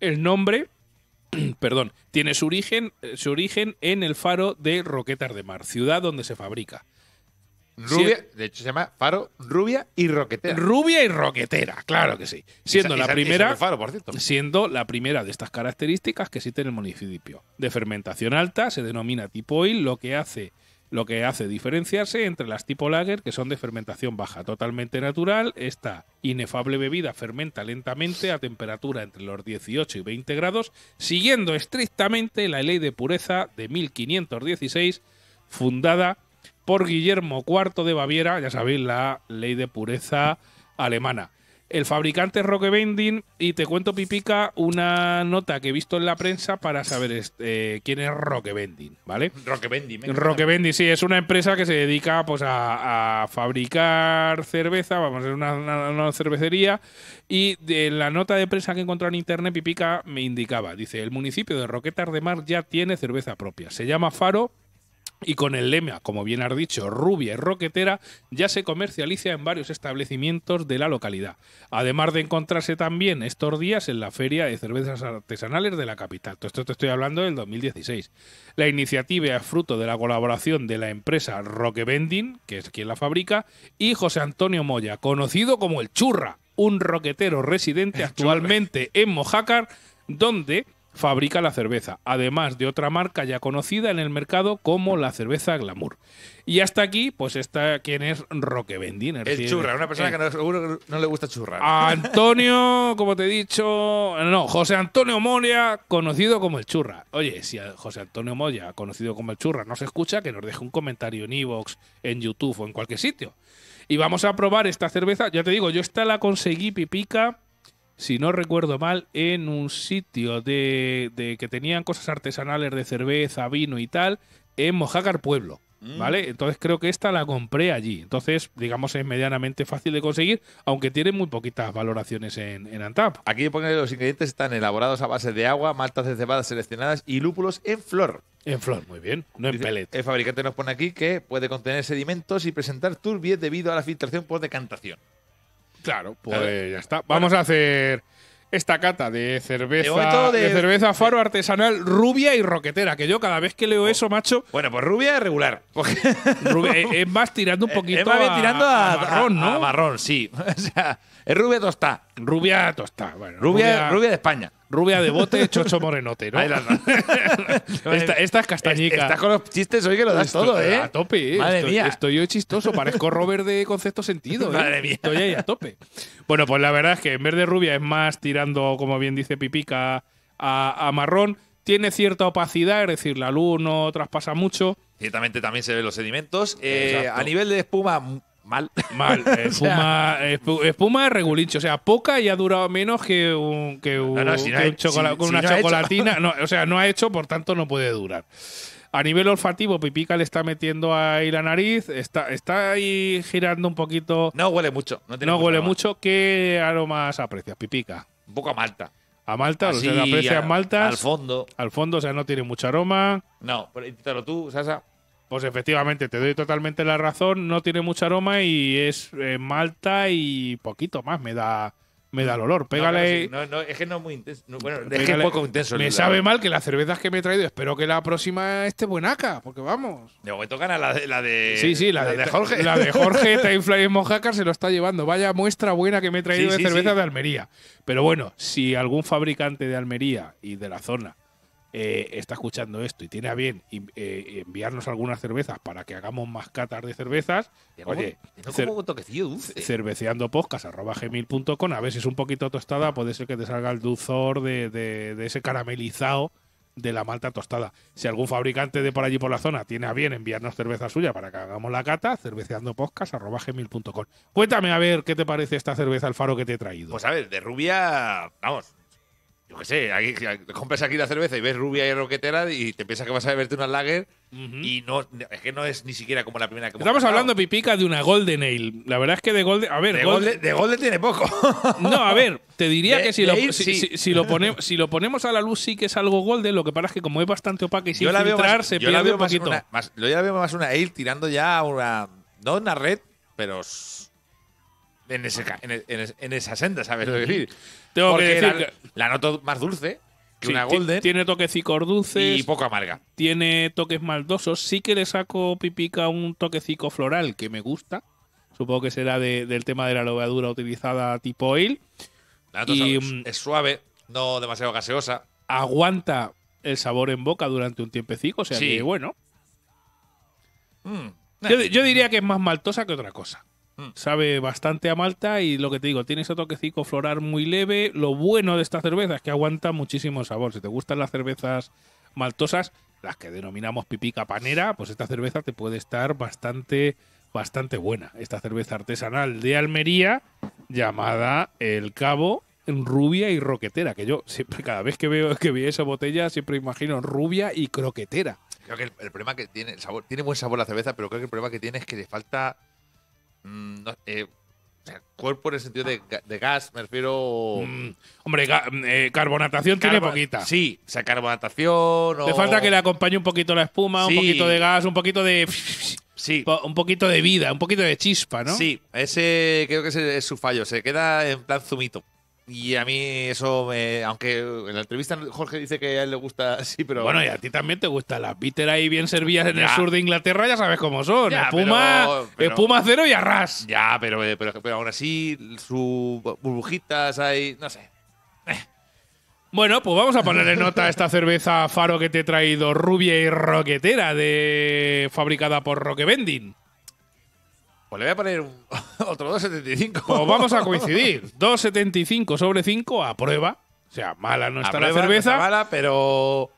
El nombre perdón, tiene su origen, su origen en el faro de Roquetas de Mar, ciudad donde se fabrica. Rubia, de hecho se llama Faro Rubia y Roquetera. Rubia y Roquetera, claro que sí. Siendo la primera siendo la primera de estas características que existe en el municipio. De fermentación alta se denomina tipo oil, lo que hace lo que hace diferenciarse entre las tipo lager que son de fermentación baja, totalmente natural. Esta inefable bebida fermenta lentamente a temperatura entre los 18 y 20 grados, siguiendo estrictamente la ley de pureza de 1516, fundada por Guillermo IV de Baviera, ya sabéis, la ley de pureza alemana. El fabricante es Roque y te cuento, Pipica, una nota que he visto en la prensa para saber este, quién es Roque Bending, ¿vale? Roque Bending. sí, es una empresa que se dedica pues, a, fabricar cerveza, vamos, a hacer una, cervecería. Y de la nota de prensa que encontró en internet, Pipica me indicaba, dice, el municipio de Roquetas de Mar ya tiene cerveza propia, se llama Faro y con el lema, como bien has dicho, rubia y roquetera, ya se comercializa en varios establecimientos de la localidad. Además de encontrarse también estos días en la Feria de Cervezas Artesanales de la capital. Todo esto te estoy hablando del 2016. La iniciativa es fruto de la colaboración de la empresa Roque que es quien la fabrica, y José Antonio Moya, conocido como el Churra, un roquetero residente actualmente en Mojácar, donde fabrica la cerveza, además de otra marca ya conocida en el mercado como la cerveza Glamour. Y hasta aquí, pues está quien es Roque Bendín. El, churra, una persona eh. que no, seguro no le gusta churrar. Antonio, como te he dicho, no, José Antonio Moya, conocido como el churra. Oye, si José Antonio Moya, conocido como el churra, no se escucha, que nos deje un comentario en Evox, en YouTube o en cualquier sitio. Y vamos a probar esta cerveza. Ya te digo, yo esta la conseguí pipica si no recuerdo mal, en un sitio de, que tenían cosas artesanales de cerveza, vino y tal, en Mojácar Pueblo. Mm. ¿Vale? Entonces creo que esta la compré allí. Entonces, digamos, es medianamente fácil de conseguir, aunque tiene muy poquitas valoraciones en, Antap. Aquí pone los ingredientes están elaborados a base de agua, maltas de cebada seleccionadas y lúpulos en flor. En flor, muy bien, no en pellet. El fabricante nos pone aquí que puede contener sedimentos y presentar turbies debido a la filtración por decantación. Claro, pues ya está. Vamos a hacer esta cata de cerveza, de, cerveza faro artesanal rubia y roquetera, que yo cada vez que leo oh. eso, macho. Bueno, pues rubia es regular. Eh, es más tirando un poquito. tirando a, a, marrón, ¿no? A marrón, sí. o sea, es rubia tostá. Rubia tosta, rubia, rubia, de España. Rubia de bote, chocho morenote, ¿no? esta, es castañica. estás con los chistes hoy que lo das todo, ¿eh? A tope, ¿eh? Madre estoy, yo chistoso, parezco Robert de concepto sentido. ¿eh? Madre mía. Estoy ahí a tope. Bueno, pues la verdad es que en vez rubia es más tirando, como bien dice Pipica, a, marrón. Tiene cierta opacidad, es decir, la luz no traspasa mucho. Ciertamente también se ven los sedimentos. Eh, a nivel de espuma, mal. Mal. Espuma, espuma de regulincho. O sea, poca y ha durado menos que un, que una o sea, no ha hecho, por tanto no puede durar. A nivel olfativo, Pipica le está metiendo ahí la nariz, está, está ahí girando un poquito. No huele mucho. No, huele mucho. ¿Qué aromas aprecias, Pipica? Un poco a malta. A malta, o sea, aprecias maltas. Al fondo. Al fondo, o sea, no tiene mucho aroma. No, pero tú, Sasa. Pues efectivamente, te doy totalmente la razón, no tiene mucho aroma y es eh, malta y poquito más me da me da el olor. Pégale. es que no es muy intenso. bueno, es que es poco intenso. Me sabe mal que las cervezas que me he traído, espero que la próxima esté buenaca, porque vamos. De momento a la de. La de sí, sí, la, de, Jorge. La de Jorge Timefly Mojácar se lo está llevando. Vaya muestra buena que me he traído de cerveza de Almería. Pero bueno, si algún fabricante de Almería y de la zona eh, está escuchando esto y tiene a bien eh, enviarnos algunas cervezas para que hagamos más catas de cervezas, oye, cer cerveceando podcast gmail.com, a ver si es un poquito tostada, puede ser que te salga el dulzor de, ese caramelizado de la malta tostada. Si algún fabricante de por allí por la zona tiene a bien enviarnos cerveza suya para que hagamos la cata, cerveceando cerveceandopodcast.com. Cuéntame a ver qué te parece esta cerveza faro que te he traído. Pues a ver, de rubia, vamos, yo qué sé, aquí, compras aquí la cerveza y ves rubia y roquetera y te piensas que vas a beberte una lager y no es que no es ni siquiera como la primera que Estamos hablando, Pipica, de una Golden Ale. La verdad es que de Golden. A ver, de Golden, tiene poco. no, a ver, te diría que si lo, si, lo ponemos a la luz sí que es algo Golden, lo que pasa es que como es bastante opaca y sin se pierde un poquito. yo la veo más una Ale tirando ya una. No una red, pero. En, en, e- en esa senda, ¿sabes lo que decir? la, noto más dulce que una Golden Tiene toquecicos dulces. y poco amarga. tiene toques maldosos. Sí que le saco pipica un toquecico floral que me gusta. Supongo que será del tema de la levadura utilizada tipo oil. La noto es mm, suave, no demasiado gaseosa. Aguanta el sabor en boca durante un tiempecico. O sea Sí. que, bueno. Mm. yo diría que es más maltosa que otra cosa. Mm. Sabe bastante a Malta y lo que te digo, tiene ese toquecito floral muy leve. Lo bueno de esta cerveza es que aguanta muchísimo sabor. Si te gustan las cervezas maltosas, las que denominamos pipica panera, pues esta cerveza te puede estar bastante, bastante buena. Esta cerveza artesanal de Almería, llamada El Cabo, rubia y roquetera, que yo siempre, cada vez que veo que vi esa botella, siempre imagino rubia y croquetera. Creo que el, el problema que tiene, el sabor, tiene buen sabor la cerveza, pero creo que el problema que tiene es que le falta Mm, eh, cuerpo en el sentido de, gas, me refiero. Mm, hombre, mm, eh, carbonatación tiene poquita. Sí, o carbonatación. falta que le acompañe un poquito la espuma, un poquito de gas, un poquito de. Un poquito de vida, un poquito de chispa, ¿no? Sí, ese creo que es su fallo. Se queda en plan zumito. Y a mí eso, me, aunque en la entrevista Jorge dice que a él le gusta, así, pero... Bueno, y a ti también te gusta las bitter ahí bien servidas en el sur de Inglaterra, ya sabes cómo son. Ya, espuma, cero y arras. Ya, pero, pero, pero aún así, sus burbujitas hay, no sé. Bueno, pues vamos a poner en nota esta cerveza Faro que te he traído, rubia y roquetera, de, fabricada por Roque pues le voy a poner otro 2,75. Pues vamos a coincidir. 2,75 sobre 5 a prueba. O sea, mala nuestra cerveza. mala, pero.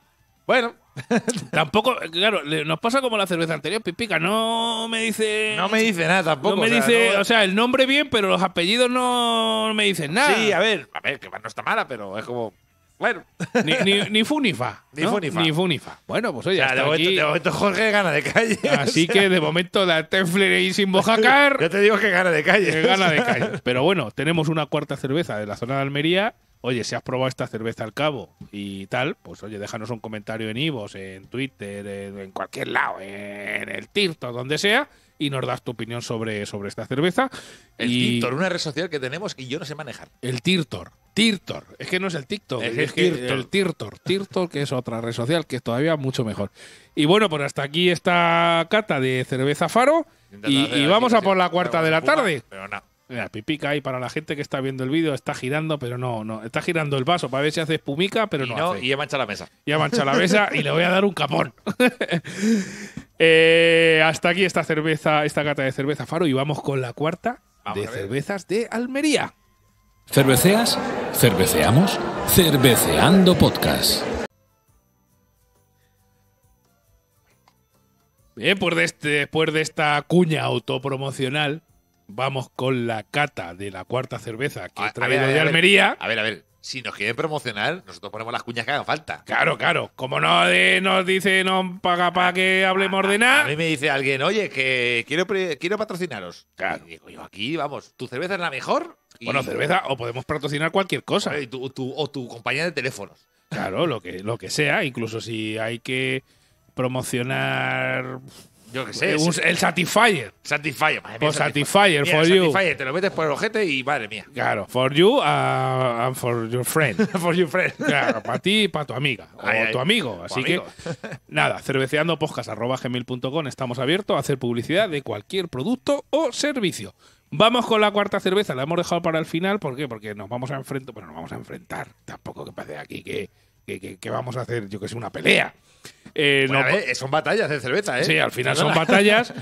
Bueno. tampoco, claro, nos pasa como la cerveza anterior, Pipica. No me dice. No me dice nada tampoco. No me dice. O sea, el nombre bien, pero los apellidos no me dicen nada. Sí, a ver, a ver, que no está mala, pero es como. Bueno. Ni, ni, ni Funifa. Ni Funifa. Ni Funifa. Bueno, pues oye. de, momento, Jorge gana de calle. Así que de momento la Tefler sin bojacar. Yo te digo que gana de calle. gana de calle. Pero bueno, tenemos una cuarta cerveza de la zona de Almería. Oye, si has probado esta cerveza al cabo y tal, pues oye, déjanos un comentario en Ivos, en Twitter, en, cualquier lado, en el Tirtor, donde sea, y nos das tu opinión sobre, sobre esta cerveza. El Tirtor, una red social que tenemos y yo no sé manejar. El Tirtor. Tirtor, es que no es el TikTok, es, el Tirtor, que es otra red social que es todavía mucho mejor. Y bueno, pues hasta aquí esta cata de cerveza Faro y, vamos a por la cuarta de la tarde. Pero no. Mira, pipica ahí para la gente que está viendo el vídeo, está girando, pero no, no, está girando el vaso para ver si hace espumica, pero no, no Y ha manchado la mesa. Y mancha la mesa y le voy a dar un capón. Eh, hasta aquí esta cerveza, esta cata de cerveza Faro y vamos con la cuarta de cervezas de Almería. ¿Cerveceas? ¿Cerveceamos? Cerveceando Podcast. Bien, pues este, después de esta cuña autopromocional, vamos con la cata de la cuarta cerveza que trae de Almería. A ver, a ver, si nos quieren promocionar, nosotros ponemos las cuñas que hagan falta. Claro, claro. Como no eh, nos dice no paga para que hablemos de A mí me dice alguien, oye, que quiero, quiero patrocinaros. Claro. Y digo yo, aquí, vamos, tu cerveza es la mejor. Bueno, cerveza, o podemos patrocinar cualquier cosa. o tu compañía de teléfonos. Claro, lo que, lo que sea. Incluso si hay que promocionar yo qué sé. Eh, el Satisfyer. Satisfyer. madre mía, Satisfyer, for you. Satisfyer, te lo metes por el ojete y madre mía. Claro, for you uh, and for your friend. For your friend. Claro, para ti y para tu amiga. O tu amigo. Así que, nada, cerveceandopodcast.com estamos abiertos a hacer publicidad de cualquier producto o servicio. Vamos con la cuarta cerveza, la hemos dejado para el final. ¿Por qué? Porque nos vamos a enfrentar. Bueno, nos vamos a enfrentar. Tampoco que pase aquí que que, vamos a hacer, yo que sé, una pelea. Eh, son batallas de cerveza, ¿eh? Sí, al final son batallas.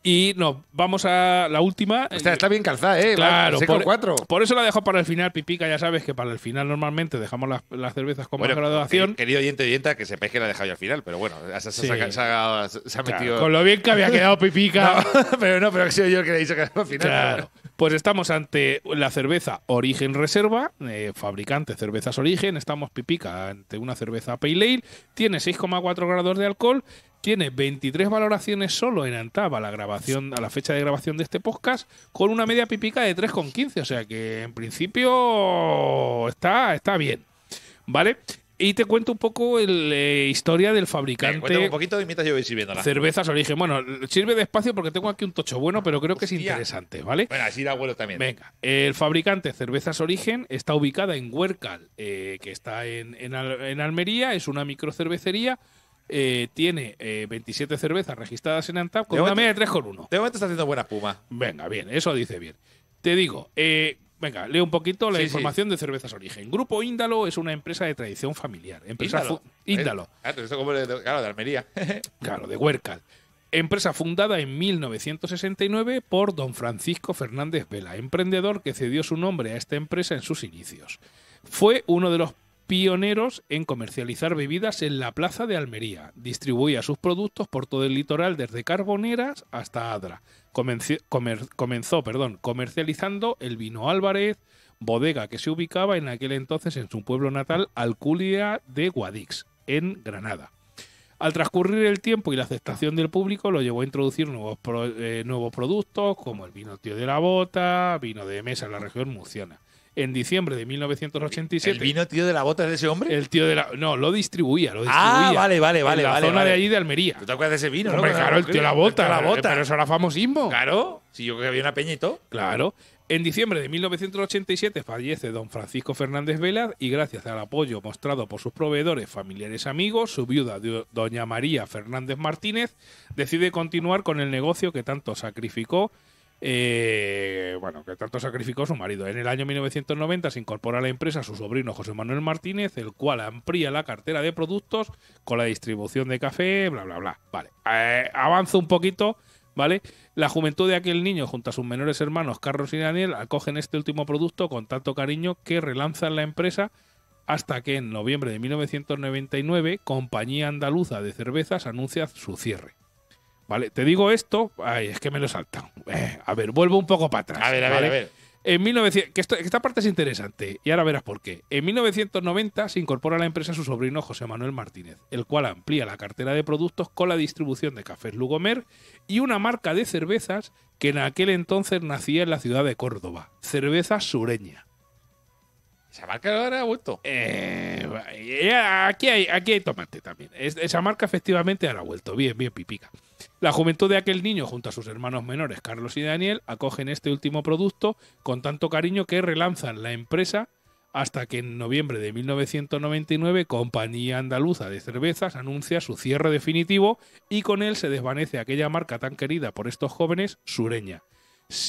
Y nos vamos a la última. está bien calzada, ¿eh? Claro, por, cuatro. por eso la dejo para el final, Pipica. Ya sabes que para el final normalmente dejamos las, cervezas como graduación. Querido oyente oyenta, que sepáis que la he dejado yo al final, pero bueno, se, se, ha, metido. con lo bien que había quedado Pipica. pero no, pero ha sido yo el que le he dicho que al final. Claro. Pues estamos ante la cerveza Origen Reserva, eh, fabricante cervezas Origen, estamos pipica ante una cerveza Pale Ale, tiene 6,4 grados de alcohol, tiene 23 valoraciones solo en Antaba a la grabación a la fecha de grabación de este podcast con una media pipica de 3,15, o sea que en principio está está bien. ¿Vale? Y te cuento un poco la eh, historia del fabricante. Eh, un poquito mientras yo voy sirviéndola. Cervezas Origen. Bueno, sirve despacio porque tengo aquí un tocho bueno, pero creo que es interesante, ¿vale? Bueno, así da vuelo también. Venga. El fabricante Cervezas Origen está ubicada en Huercal, eh, que está en, Almería. Es una microcervecería. Eh, tiene 27 cervezas registradas en ANTAP con una media de 3,1. De momento está haciendo buena espuma. Venga, bien, eso dice bien. Te digo, eh, Venga, leo un poquito la información de Cervezas Origen. Grupo Índalo es una empresa de tradición familiar. Empresa Índalo. Índalo. Eh, claro, de, Almería. claro, de Huércal. Empresa fundada en 1969 por don Francisco Fernández Vela, emprendedor que cedió su nombre a esta empresa en sus inicios. Fue uno de los pioneros en comercializar bebidas en la plaza de Almería. Distribuía sus productos por todo el litoral desde Carboneras hasta Adra, comenzó perdón, comercializando el vino Álvarez, bodega que se ubicaba en aquel entonces en su pueblo natal, Alculia de Guadix, en Granada. Al transcurrir el tiempo y la aceptación del público, lo llevó a introducir nuevos, eh, nuevos productos como el vino Tío de la Bota, vino de mesa en la región murciana en diciembre de 1987. ¿El vino tío de la bota de ese hombre? El tío de la. No, lo distribuía, lo ah, distribuía. Ah, vale, vale, vale. En la zona de allí de Almería. ¿Tú te acuerdas de ese vino, hombre, claro, el tío de la bota. la eh, bota. Pero eso era famosismo. Claro. Si yo creo que había una peña Claro. En diciembre de 1987 fallece don Francisco Fernández Velas y gracias al apoyo mostrado por sus proveedores, familiares, amigos, su viuda doña María Fernández Martínez decide continuar con el negocio que tanto sacrificó eh, bueno, que tanto sacrificó su marido. En el año 1990 se incorpora a la empresa su sobrino José Manuel Martínez, el cual amplía la cartera de productos con la distribución de café, bla, bla, bla. Vale, eh, avanza un poquito, ¿vale? La juventud de aquel niño junto a sus menores hermanos Carlos y Daniel acogen este último producto con tanto cariño que relanzan la empresa hasta que en noviembre de 1999 Compañía Andaluza de Cervezas anuncia su cierre. ¿Vale? Te digo esto, ay, es que me lo saltan. Eh, a ver, vuelvo un poco para atrás. A ver, a ver, a ver. En 1900, esta parte es interesante y ahora verás por qué. En 1990 se incorpora a la empresa su sobrino José Manuel Martínez, el cual amplía la cartera de productos con la distribución de cafés Lugomer y una marca de cervezas que en aquel entonces nacía en la ciudad de Córdoba, Cerveza Sureña. Esa marca ahora ha vuelto. Eh, eh, aquí, hay, aquí tomate también. esa marca efectivamente ahora ha vuelto. Bien, bien, pipica. La juventud de aquel niño, junto a sus hermanos menores Carlos y Daniel, acogen este último producto con tanto cariño que relanzan la empresa hasta que en noviembre de 1999 Compañía Andaluza de Cervezas anuncia su cierre definitivo y con él se desvanece aquella marca tan querida por estos jóvenes, Sureña.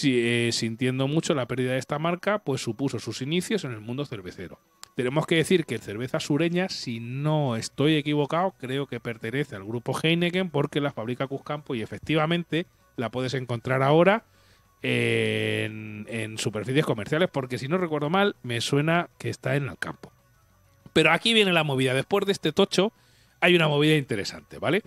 Eh, sintiendo mucho la pérdida de esta marca, pues supuso sus inicios en el mundo cervecero. Tenemos que decir que el cerveza sureña, si no estoy equivocado, creo que pertenece al grupo Heineken porque la fabrica Cuscampo y efectivamente la puedes encontrar ahora en, superficies comerciales porque si no recuerdo mal, me suena que está en el campo. Pero aquí viene la movida. Después de este tocho hay una movida interesante, ¿vale?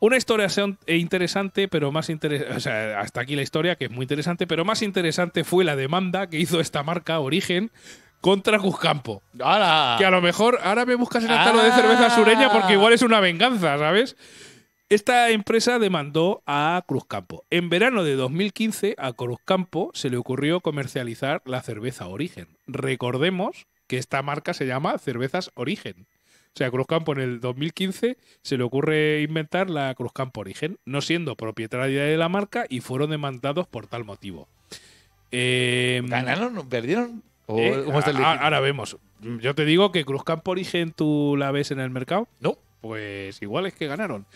Una historia eh, interesante, pero más interesante, o sea, hasta aquí la historia, que es muy interesante, pero más interesante fue la demanda que hizo esta marca Origen contra Cruzcampo. Que a lo mejor ahora me buscas en la de ah. cerveza sureña porque igual es una venganza, ¿sabes? Esta empresa demandó a Cruzcampo. En verano de 2015, a Cruzcampo se le ocurrió comercializar la cerveza Origen. Recordemos que esta marca se llama Cervezas Origen. O sea, Cruzcampo en el 2015 se le ocurre inventar la Cruzcampo Origen, no siendo propietaria de la marca y fueron demandados por tal motivo. Em, Ganaron, perdieron ¿Eh? ahora vemos. Yo te digo que Cruzcampo Origen tú la ves en el mercado. No. Pues igual es que ganaron.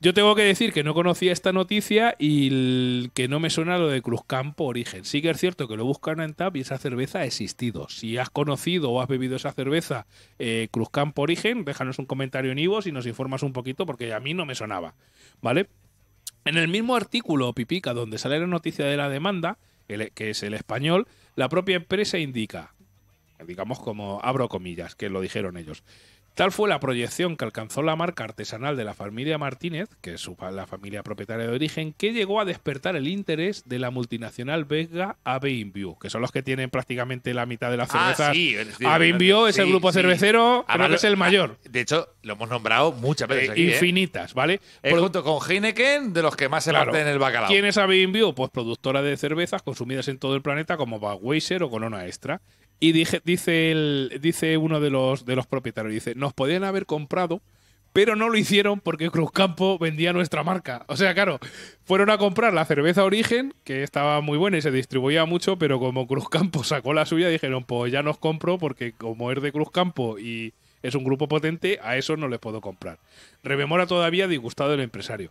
Yo tengo que decir que no conocía esta noticia y que no me suena lo de Cruzcampo Origen. Sí que es cierto que lo buscan en TAP y esa cerveza ha existido. Si has conocido o has bebido esa cerveza eh, Cruzcampo Origen, déjanos un comentario en Ivo y nos informas un poquito porque a mí no me sonaba. ¿Vale? En el mismo artículo, Pipica, donde sale la noticia de la demanda, e, que es el español, la propia empresa indica, digamos como abro comillas, que lo dijeron ellos, Tal fue la proyección que alcanzó la marca artesanal de la familia Martínez, que es la familia propietaria de origen, que llegó a despertar el interés de la multinacional belga View, que son los que tienen prácticamente la mitad de las ah, cervezas. Ah, sí, es el grupo cervecero, creo es el ah, mayor. De hecho, lo hemos nombrado muchas veces. Eh, aquí, ¿eh? infinitas, ¿vale? Por junto con Heineken, de los que más se claro. en el bacalao. ¿Quién es Pues productora de cervezas consumidas en todo el planeta como Budweiser o Corona Extra. Y dije, dice, el, dice uno de los, de los propietarios, dice, nos podían haber comprado, pero no lo hicieron porque Cruzcampo vendía nuestra marca. O sea, claro, fueron a comprar la cerveza Origen, que estaba muy buena y se distribuía mucho, pero como Cruzcampo sacó la suya, dijeron, pues ya nos compro porque como es de Cruzcampo y es un grupo potente, a eso no le puedo comprar. Rememora todavía disgustado el empresario.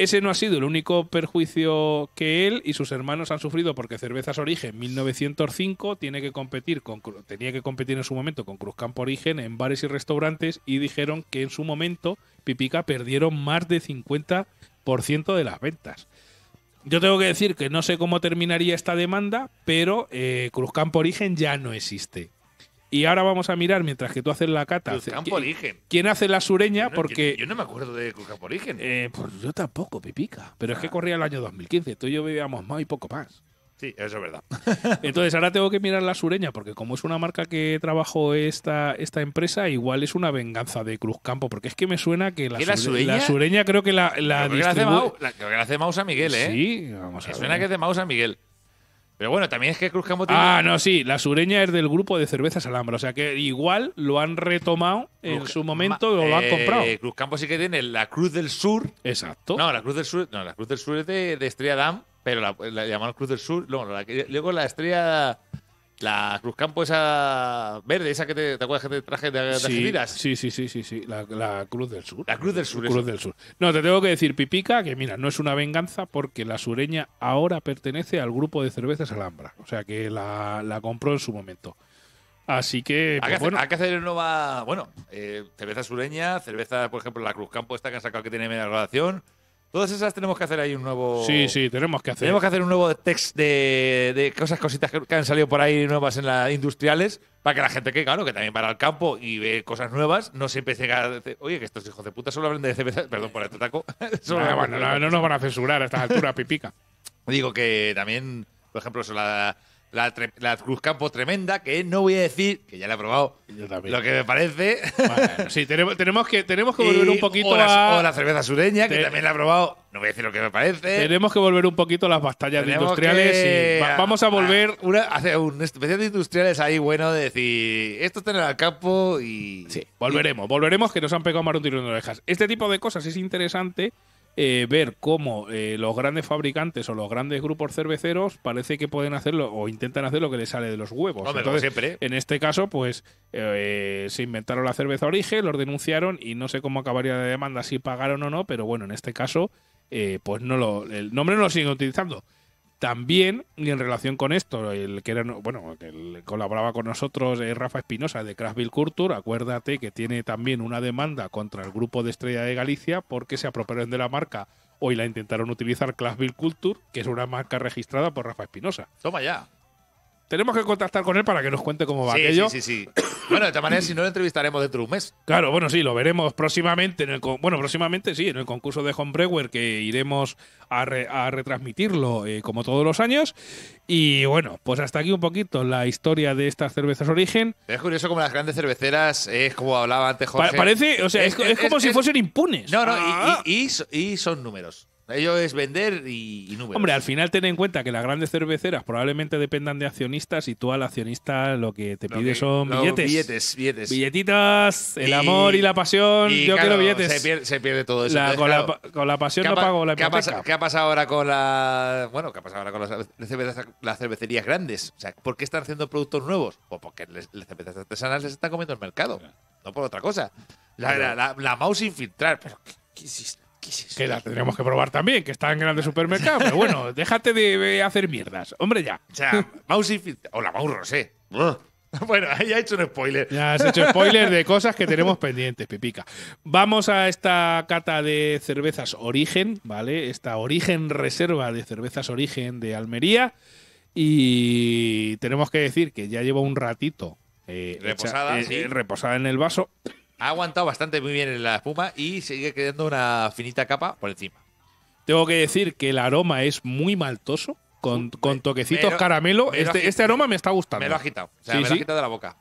Ese no ha sido el único perjuicio que él y sus hermanos han sufrido porque Cervezas Origen 1905 tiene que competir con, tenía que competir en su momento con Cruzcampo Origen en bares y restaurantes y dijeron que en su momento Pipica perdieron más de 50% de las ventas. Yo tengo que decir que no sé cómo terminaría esta demanda, pero eh, Cruzcampo Origen ya no existe. Y ahora vamos a mirar, mientras que tú haces la cata. ¿quién, origen. ¿Quién hace la sureña? Porque. Yo, no me acuerdo de Cruzcampo Origen. Eh, pues yo tampoco, Pipica. Pero es que ah. corría el año 2015. Tú y yo vivíamos más y poco más. Sí, eso es verdad. Entonces, ahora tengo que mirar la sureña, porque como es una marca que trabajó esta, esta empresa, igual es una venganza de Cruzcampo, porque es que me suena que la, sureña? la sureña creo que la, la creo que la hace a Miguel, ¿eh? Sí, vamos a me suena que hace de a Miguel. Pero bueno, también es que Cruz Campo Ah, no, sí, la sureña es del grupo de cervezas Alhambra, o sea que igual lo han retomado en su momento o lo han eh, comprado. Cruz Campo sí que tiene la Cruz del Sur. Exacto. No, la Cruz del Sur, no, la Cruz del Sur es de, Estrella Dam, pero la, la, Cruz del Sur, luego la Estrella la Cruz Campo esa verde, esa que te, acuerdas que te traje de, las sí, Sí, sí, sí, sí, La, Cruz del Sur. La Cruz del Sur. La Cruz del Sur. No, te tengo que decir, Pipica, que mira, no es una venganza porque la sureña ahora pertenece al grupo de cervezas Alhambra. O sea que la, compró en su momento. Así que, hay, pues que hacer, una nueva. Bueno, eh, cerveza sureña, cerveza, por ejemplo, la Cruz Campo, esta que han sacado que tiene media graduación. Todas esas tenemos que hacer ahí un nuevo. Sí, sí, tenemos que hacer. Tenemos que hacer un nuevo text de, de cosas, cositas que, han salido por ahí nuevas en las industriales, para que la gente que, claro, que también para el campo y ve cosas nuevas, no se empiece a oye, que estos hijos de puta solo hablan de cerveza. Perdón por este taco. no, nos van a censurar a estas alturas, pipica. Digo que también, por ejemplo, eso, la, la, Cruz Cruzcampo tremenda, que no voy a decir, que ya la he probado, lo que me parece. Bueno, sí, tenemos, que, tenemos que volver un poquito la, a. la cerveza sureña, que también la he probado, no voy a decir lo que me parece. Tenemos que volver un poquito a las batallas industriales. y vamos a volver. A, hacer un especial de industriales ahí bueno de decir, esto tener al campo y. Sí, volveremos, volveremos que nos han pegado más un tiro en orejas. Este tipo de cosas es interesante eh, ver cómo eh, los grandes fabricantes o los grandes grupos cerveceros parece que pueden hacerlo o intentan hacer lo que les sale de los huevos. Entonces, siempre. ¿eh? En este caso, pues se inventaron la cerveza origen, los denunciaron y no sé cómo acabaría la demanda, si pagaron o no, pero bueno, en este caso, pues no lo, el nombre no lo siguen utilizando. También, y en relación con esto, el que era, bueno, que colaboraba con nosotros eh, Rafa Espinosa de Clashville Culture, acuérdate que tiene también una demanda contra el grupo de Estrella de Galicia porque se apropiaron de la marca hoy la intentaron utilizar Clashville Culture, que es una marca registrada por Rafa Espinosa. Toma ya. Tenemos que contactar con él para que nos cuente cómo va aquello. Sí, sí, sí. bueno, de esta manera, si no lo entrevistaremos dentro de un mes. Claro, bueno, sí, lo veremos próximamente. En el bueno, próximamente sí, en el concurso de Homebrewer que iremos a, retransmitirlo eh, como todos los años. Y bueno, pues hasta aquí un poquito la historia de estas cervezas origen. Es curioso como las grandes cerveceras, es como hablaba antes Jorge. parece, o sea, es, como si fuesen impunes. No, no, y ah. son números. Ello es vender y, Hombre, al final ten en cuenta que las grandes cerveceras probablemente dependan de accionistas y tú al accionista lo que te pide son billetes. Billetes, Billetitas, el amor y la pasión. yo quiero billetes. Se pierde, todo eso. con, la, pasión no pago la ¿qué ha, pasado, ahora con la bueno, qué ha pasado ahora con las, cervecerías grandes? O sea, ¿por qué están haciendo productos nuevos? Pues porque las cervezas artesanales les están comiendo el mercado, no por otra cosa. La, la, la, mouse infiltrar, pero ¿qué, qué que la tendremos que probar también, que está en grandes supermercados. Pero bueno, déjate de, hacer mierdas. Hombre, ya. O sea, Mausi. Hola, ah. Bueno, ahí ha hecho un spoiler. Ya has hecho spoiler de cosas que tenemos pendientes, Pipica. Vamos a esta cata de cervezas Origen, ¿vale? Esta Origen Reserva de cervezas Origen de Almería. Y tenemos que decir que ya lleva un ratito eh, reposada, eh, sí. reposada en el vaso ha aguantado bastante muy bien en la espuma y sigue quedando una finita capa por encima. Tengo que decir que el aroma es muy maltoso, con, toquecitos caramelo. Este, este, aroma me está gustando. Me lo ha quitado. o me lo ha quitado de la boca.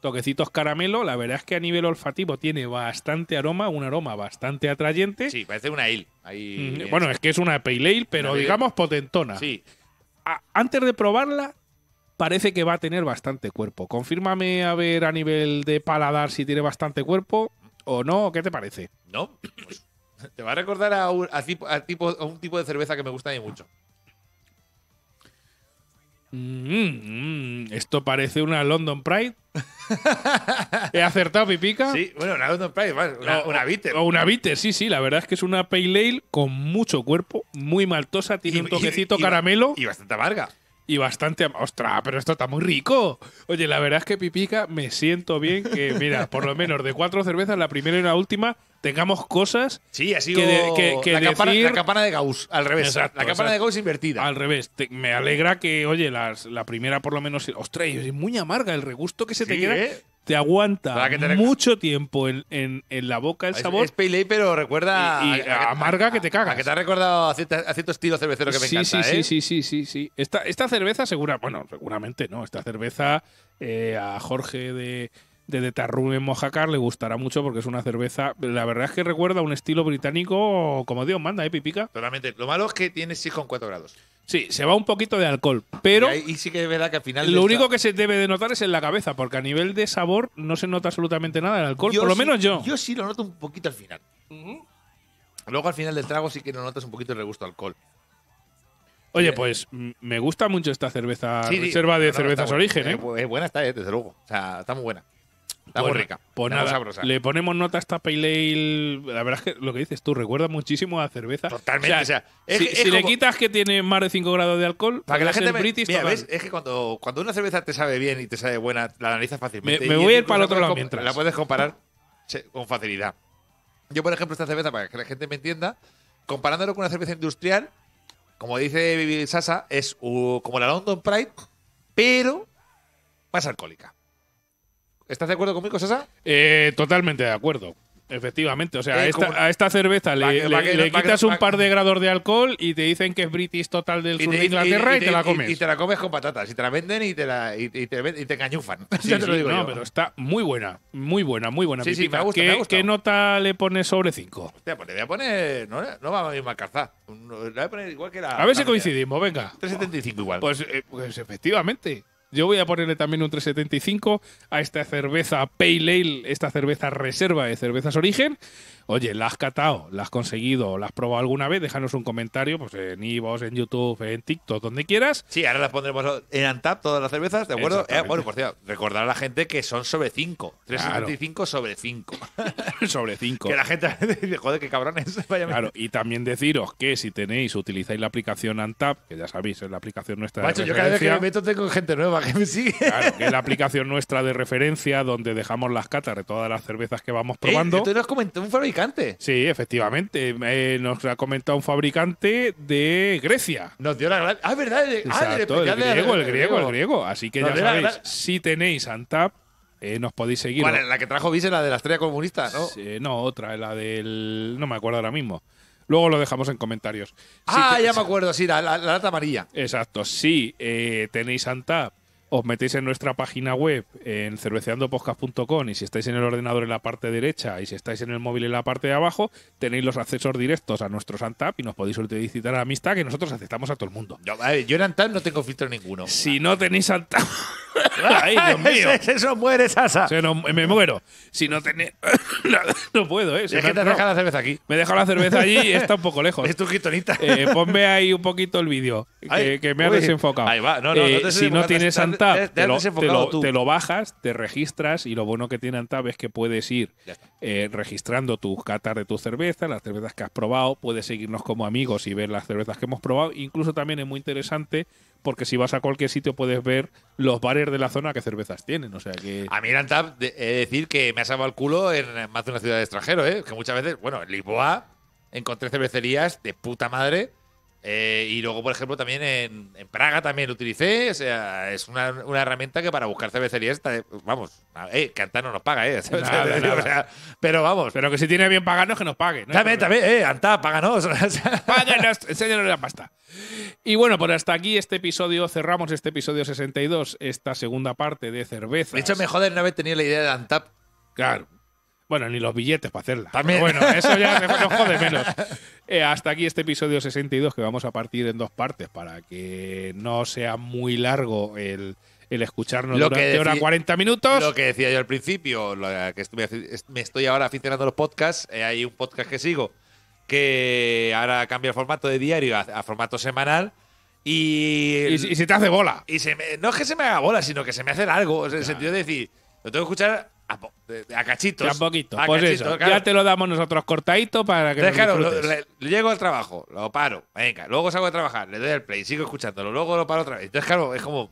Toquecitos caramelo, la verdad es que a nivel olfativo tiene bastante aroma, un aroma bastante atrayente. Sí, parece una ale. bueno, es que es una pale ale, pero digamos potentona. Sí. antes de probarla, parece que va a tener bastante cuerpo. Confírmame a ver a nivel de paladar si tiene bastante cuerpo o no, ¿qué te parece? No, pues, te va a recordar a un, tipo, un tipo de cerveza que me gusta a mucho. Mm, mm, esto parece una London Pride. ¿He acertado, Pipica? Sí, bueno, una London Pride, una, bitter. O una bitter, sí, sí. La verdad es que es una pale ale con mucho cuerpo, muy maltosa, tiene un toquecito caramelo. Y bastante amarga y bastante... ¡Ostras! Pero esto está muy rico. Oye, la verdad es que Pipica me siento bien que, mira, por lo menos de cuatro cervezas, la primera y la última, tengamos cosas sí, así que, la, decir... de Gauss, al revés. la campana de Gauss invertida. Al revés. me alegra que, oye, la primera por lo menos... ¡Ostras! Es muy amarga el regusto que se te queda. ¿eh? te aguanta mucho tiempo en, la boca el sabor. Es, pale ale, pero recuerda. Y, amarga que te cagas. A que te ha recordado a, cierto estilo cervecero que me sí, encanta. ¿eh? Sí, sí, sí, sí, sí. Esta, esta cerveza, segura, bueno, seguramente no. Esta cerveza eh, a Jorge de, de, en Mojacar le gustará mucho porque es una cerveza. La verdad es que recuerda un estilo británico como Dios manda, ¿eh, Pipica? Totalmente. Lo malo es que tiene 6,4 grados. Sí, se va un poquito de alcohol, pero y, sí que es verdad que al final lo único que se debe de notar es en la cabeza, porque a nivel de sabor no se nota absolutamente nada el alcohol, por lo menos yo. Yo sí lo noto un poquito al final. Luego al final del trago sí que lo notas un poquito el regusto alcohol. Oye, eh, pues mm, me gusta mucho esta cerveza reserva de cervezas origen, ¿eh? Es buena esta, eh, desde luego. O sea, está muy buena. La pues rica. Pues le ponemos nota a esta Pale Ale. La verdad es que lo que dices tú recuerda muchísimo a cerveza. Totalmente. si, le quitas que tiene más de 5 grados de alcohol, para que la gente me... es que cuando, cuando una cerveza te sabe bien y te sabe buena, la analizas fácilmente. Me, voy a ir para el otro lado mientras. La puedes comparar con facilidad. Yo, por ejemplo, esta cerveza, para que la gente me entienda, comparándolo con una cerveza industrial, como dice Vivi Sasa, es como la London Pride, pero más alcohólica. ¿Estás de acuerdo conmigo, Sasa? Eh, totalmente de acuerdo. Efectivamente, o sea, eh, a esta, cerveza le, quitas un par de grados de alcohol y te dicen que es British Total del sur de Inglaterra y, te, la comes. Y, te la comes con patatas, y te la venden y te, la, cañufan. lo digo no, pero está muy buena, muy buena, muy buena. Sí, sí, me gusta, ¿Qué, ¿Qué, nota le pones sobre 5? Pues voy a poner, no, va a ir más a ver si coincidimos, venga. 3,75 igual. Pues, eh, pues efectivamente. Yo voy a ponerle también un 375 a esta cerveza Pale Ale, esta cerveza reserva de cervezas origen, Oye, la has catado, ¿Las has conseguido, ¿Las has probado alguna vez, déjanos un comentario pues en Ivos, en YouTube, en TikTok, donde quieras. Sí, ahora las pondremos en Antap todas las cervezas, ¿de acuerdo? Eh, bueno, por cierto, recordar a la gente que son sobre 5. 375 sobre 5. sobre 5. Que la gente dice, joder, qué cabrones. claro, y también deciros que si tenéis, utilizáis la aplicación Antap, que ya sabéis, es la aplicación nuestra de yo cada vez que me meto tengo gente nueva que me sigue. Claro, que es la aplicación nuestra de referencia donde dejamos las catas de todas las cervezas que vamos eh, probando. Eh, tú un Sí, efectivamente. Eh, nos ha comentado un fabricante de Grecia. Nos dio la gran. Ah, verdad. Ah, el, griego, el griego, el griego. Así que ya sabéis, si tenéis Antap, eh, nos podéis seguir. ¿Cuál la que trajo Vise, la de la estrella comunista, ¿no? no, otra, la del. No me acuerdo ahora mismo. Luego lo dejamos en comentarios. ah, ya me acuerdo, sí, la, lata amarilla. Exacto. Si eh, tenéis Antap os metéis en nuestra página web en cerveceandopodcast.com y si estáis en el ordenador en la parte derecha y si estáis en el móvil en la parte de abajo, tenéis los accesos directos a nuestro Santap y nos podéis solicitar a amistad que nosotros aceptamos a todo el mundo. yo en Santap no tengo filtro ninguno. Si no tenéis Santap... ¡Ay, Dios mío! Eso muere, Sasa. me muero. Si no tenéis... no puedo, ¿eh? es te has la cerveza aquí. Me he la cerveza allí y está un poco lejos. Es tu quitonita. Eh, ponme ahí un poquito el vídeo que, me ha desenfocado. Ahí va. No, no, no te eh, si no tienes te, lo, bajas, te registras y lo bueno que tiene Antab es que puedes ir eh, registrando tus catas de tu cerveza las cervezas que has probado, puedes seguirnos como amigos y ver las cervezas que hemos probado. Incluso también es muy interesante porque si vas a cualquier sitio puedes ver los bares de la zona que cervezas tienen. O sea que. A mí Antab, he de decir que me ha salvado el culo en más de una ciudad de extranjero, ¿eh? que muchas veces, bueno, en Lisboa encontré cervecerías de puta madre eh, y luego, por ejemplo, también en, Praga también lo utilicé. O sea, es una, herramienta que para buscar cervecerías, vamos, que eh, Cantar no nos paga, ¿eh? pero vamos. Pero que si tiene bien pagarnos, que nos pague. También, también, eh, Antá, páganos. páganos, la pasta. Y bueno, pues hasta aquí este episodio, cerramos este episodio 62, esta segunda parte de cerveza. De hecho, me joder no haber tenido la idea de Antap. Claro. Bueno, ni los billetes para hacerla. También. bueno, eso ya nos jode menos. Eh, hasta aquí este episodio 62 que vamos a partir en dos partes para que no sea muy largo el, el escucharnos lo durante hora 40 minutos. Lo que decía yo al principio, que me estoy ahora aficionando a los podcasts. Eh, hay un podcast que sigo que ahora cambia el formato de diario a, formato semanal. Y, y, se te hace bola. Y se no es que se me haga bola, sino que se me hace largo. En el sentido de decir, lo tengo que escuchar a, de, cachitos. poquito. Ya te lo damos nosotros cortadito para que. llego al trabajo, lo paro, venga, luego salgo de trabajar, le doy el play, sigo escuchándolo, luego lo paro otra vez. Entonces, claro, es como.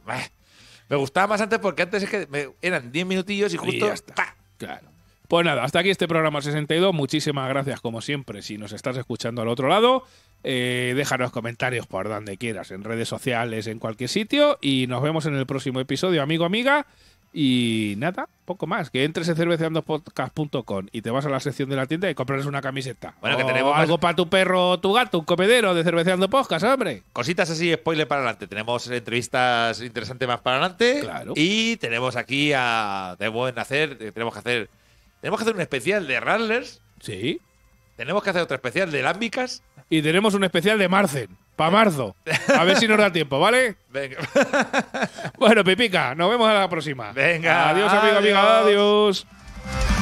Me gustaba más antes porque antes es que eran 10 minutillos y justo. Claro. Pues nada, hasta aquí este programa 62. Muchísimas gracias, como siempre, si nos estás escuchando al otro lado. Eh, déjanos comentarios por donde quieras, en redes sociales, en cualquier sitio. Y nos vemos en el próximo episodio, amigo, amiga. Y nada, poco más. Que entres en cerveceandopodcast.com y te vas a la sección de la tienda y compras una camiseta. Bueno, que tenemos. algo para tu perro o tu gato, un comedero de cerveceando podcast, hombre. Cositas así, spoiler para adelante. Tenemos entrevistas interesantes más para adelante. Claro. Y tenemos aquí a. hacer. Tenemos que hacer. Tenemos que hacer un especial de Rattlers. Sí. Tenemos que hacer otro especial de Lámbicas y tenemos un especial de Marcen. Para marzo. A ver si nos da tiempo, ¿vale? Venga. Bueno, Pipica, nos vemos a la próxima. Venga. Adiós, adiós. amiga. Adiós.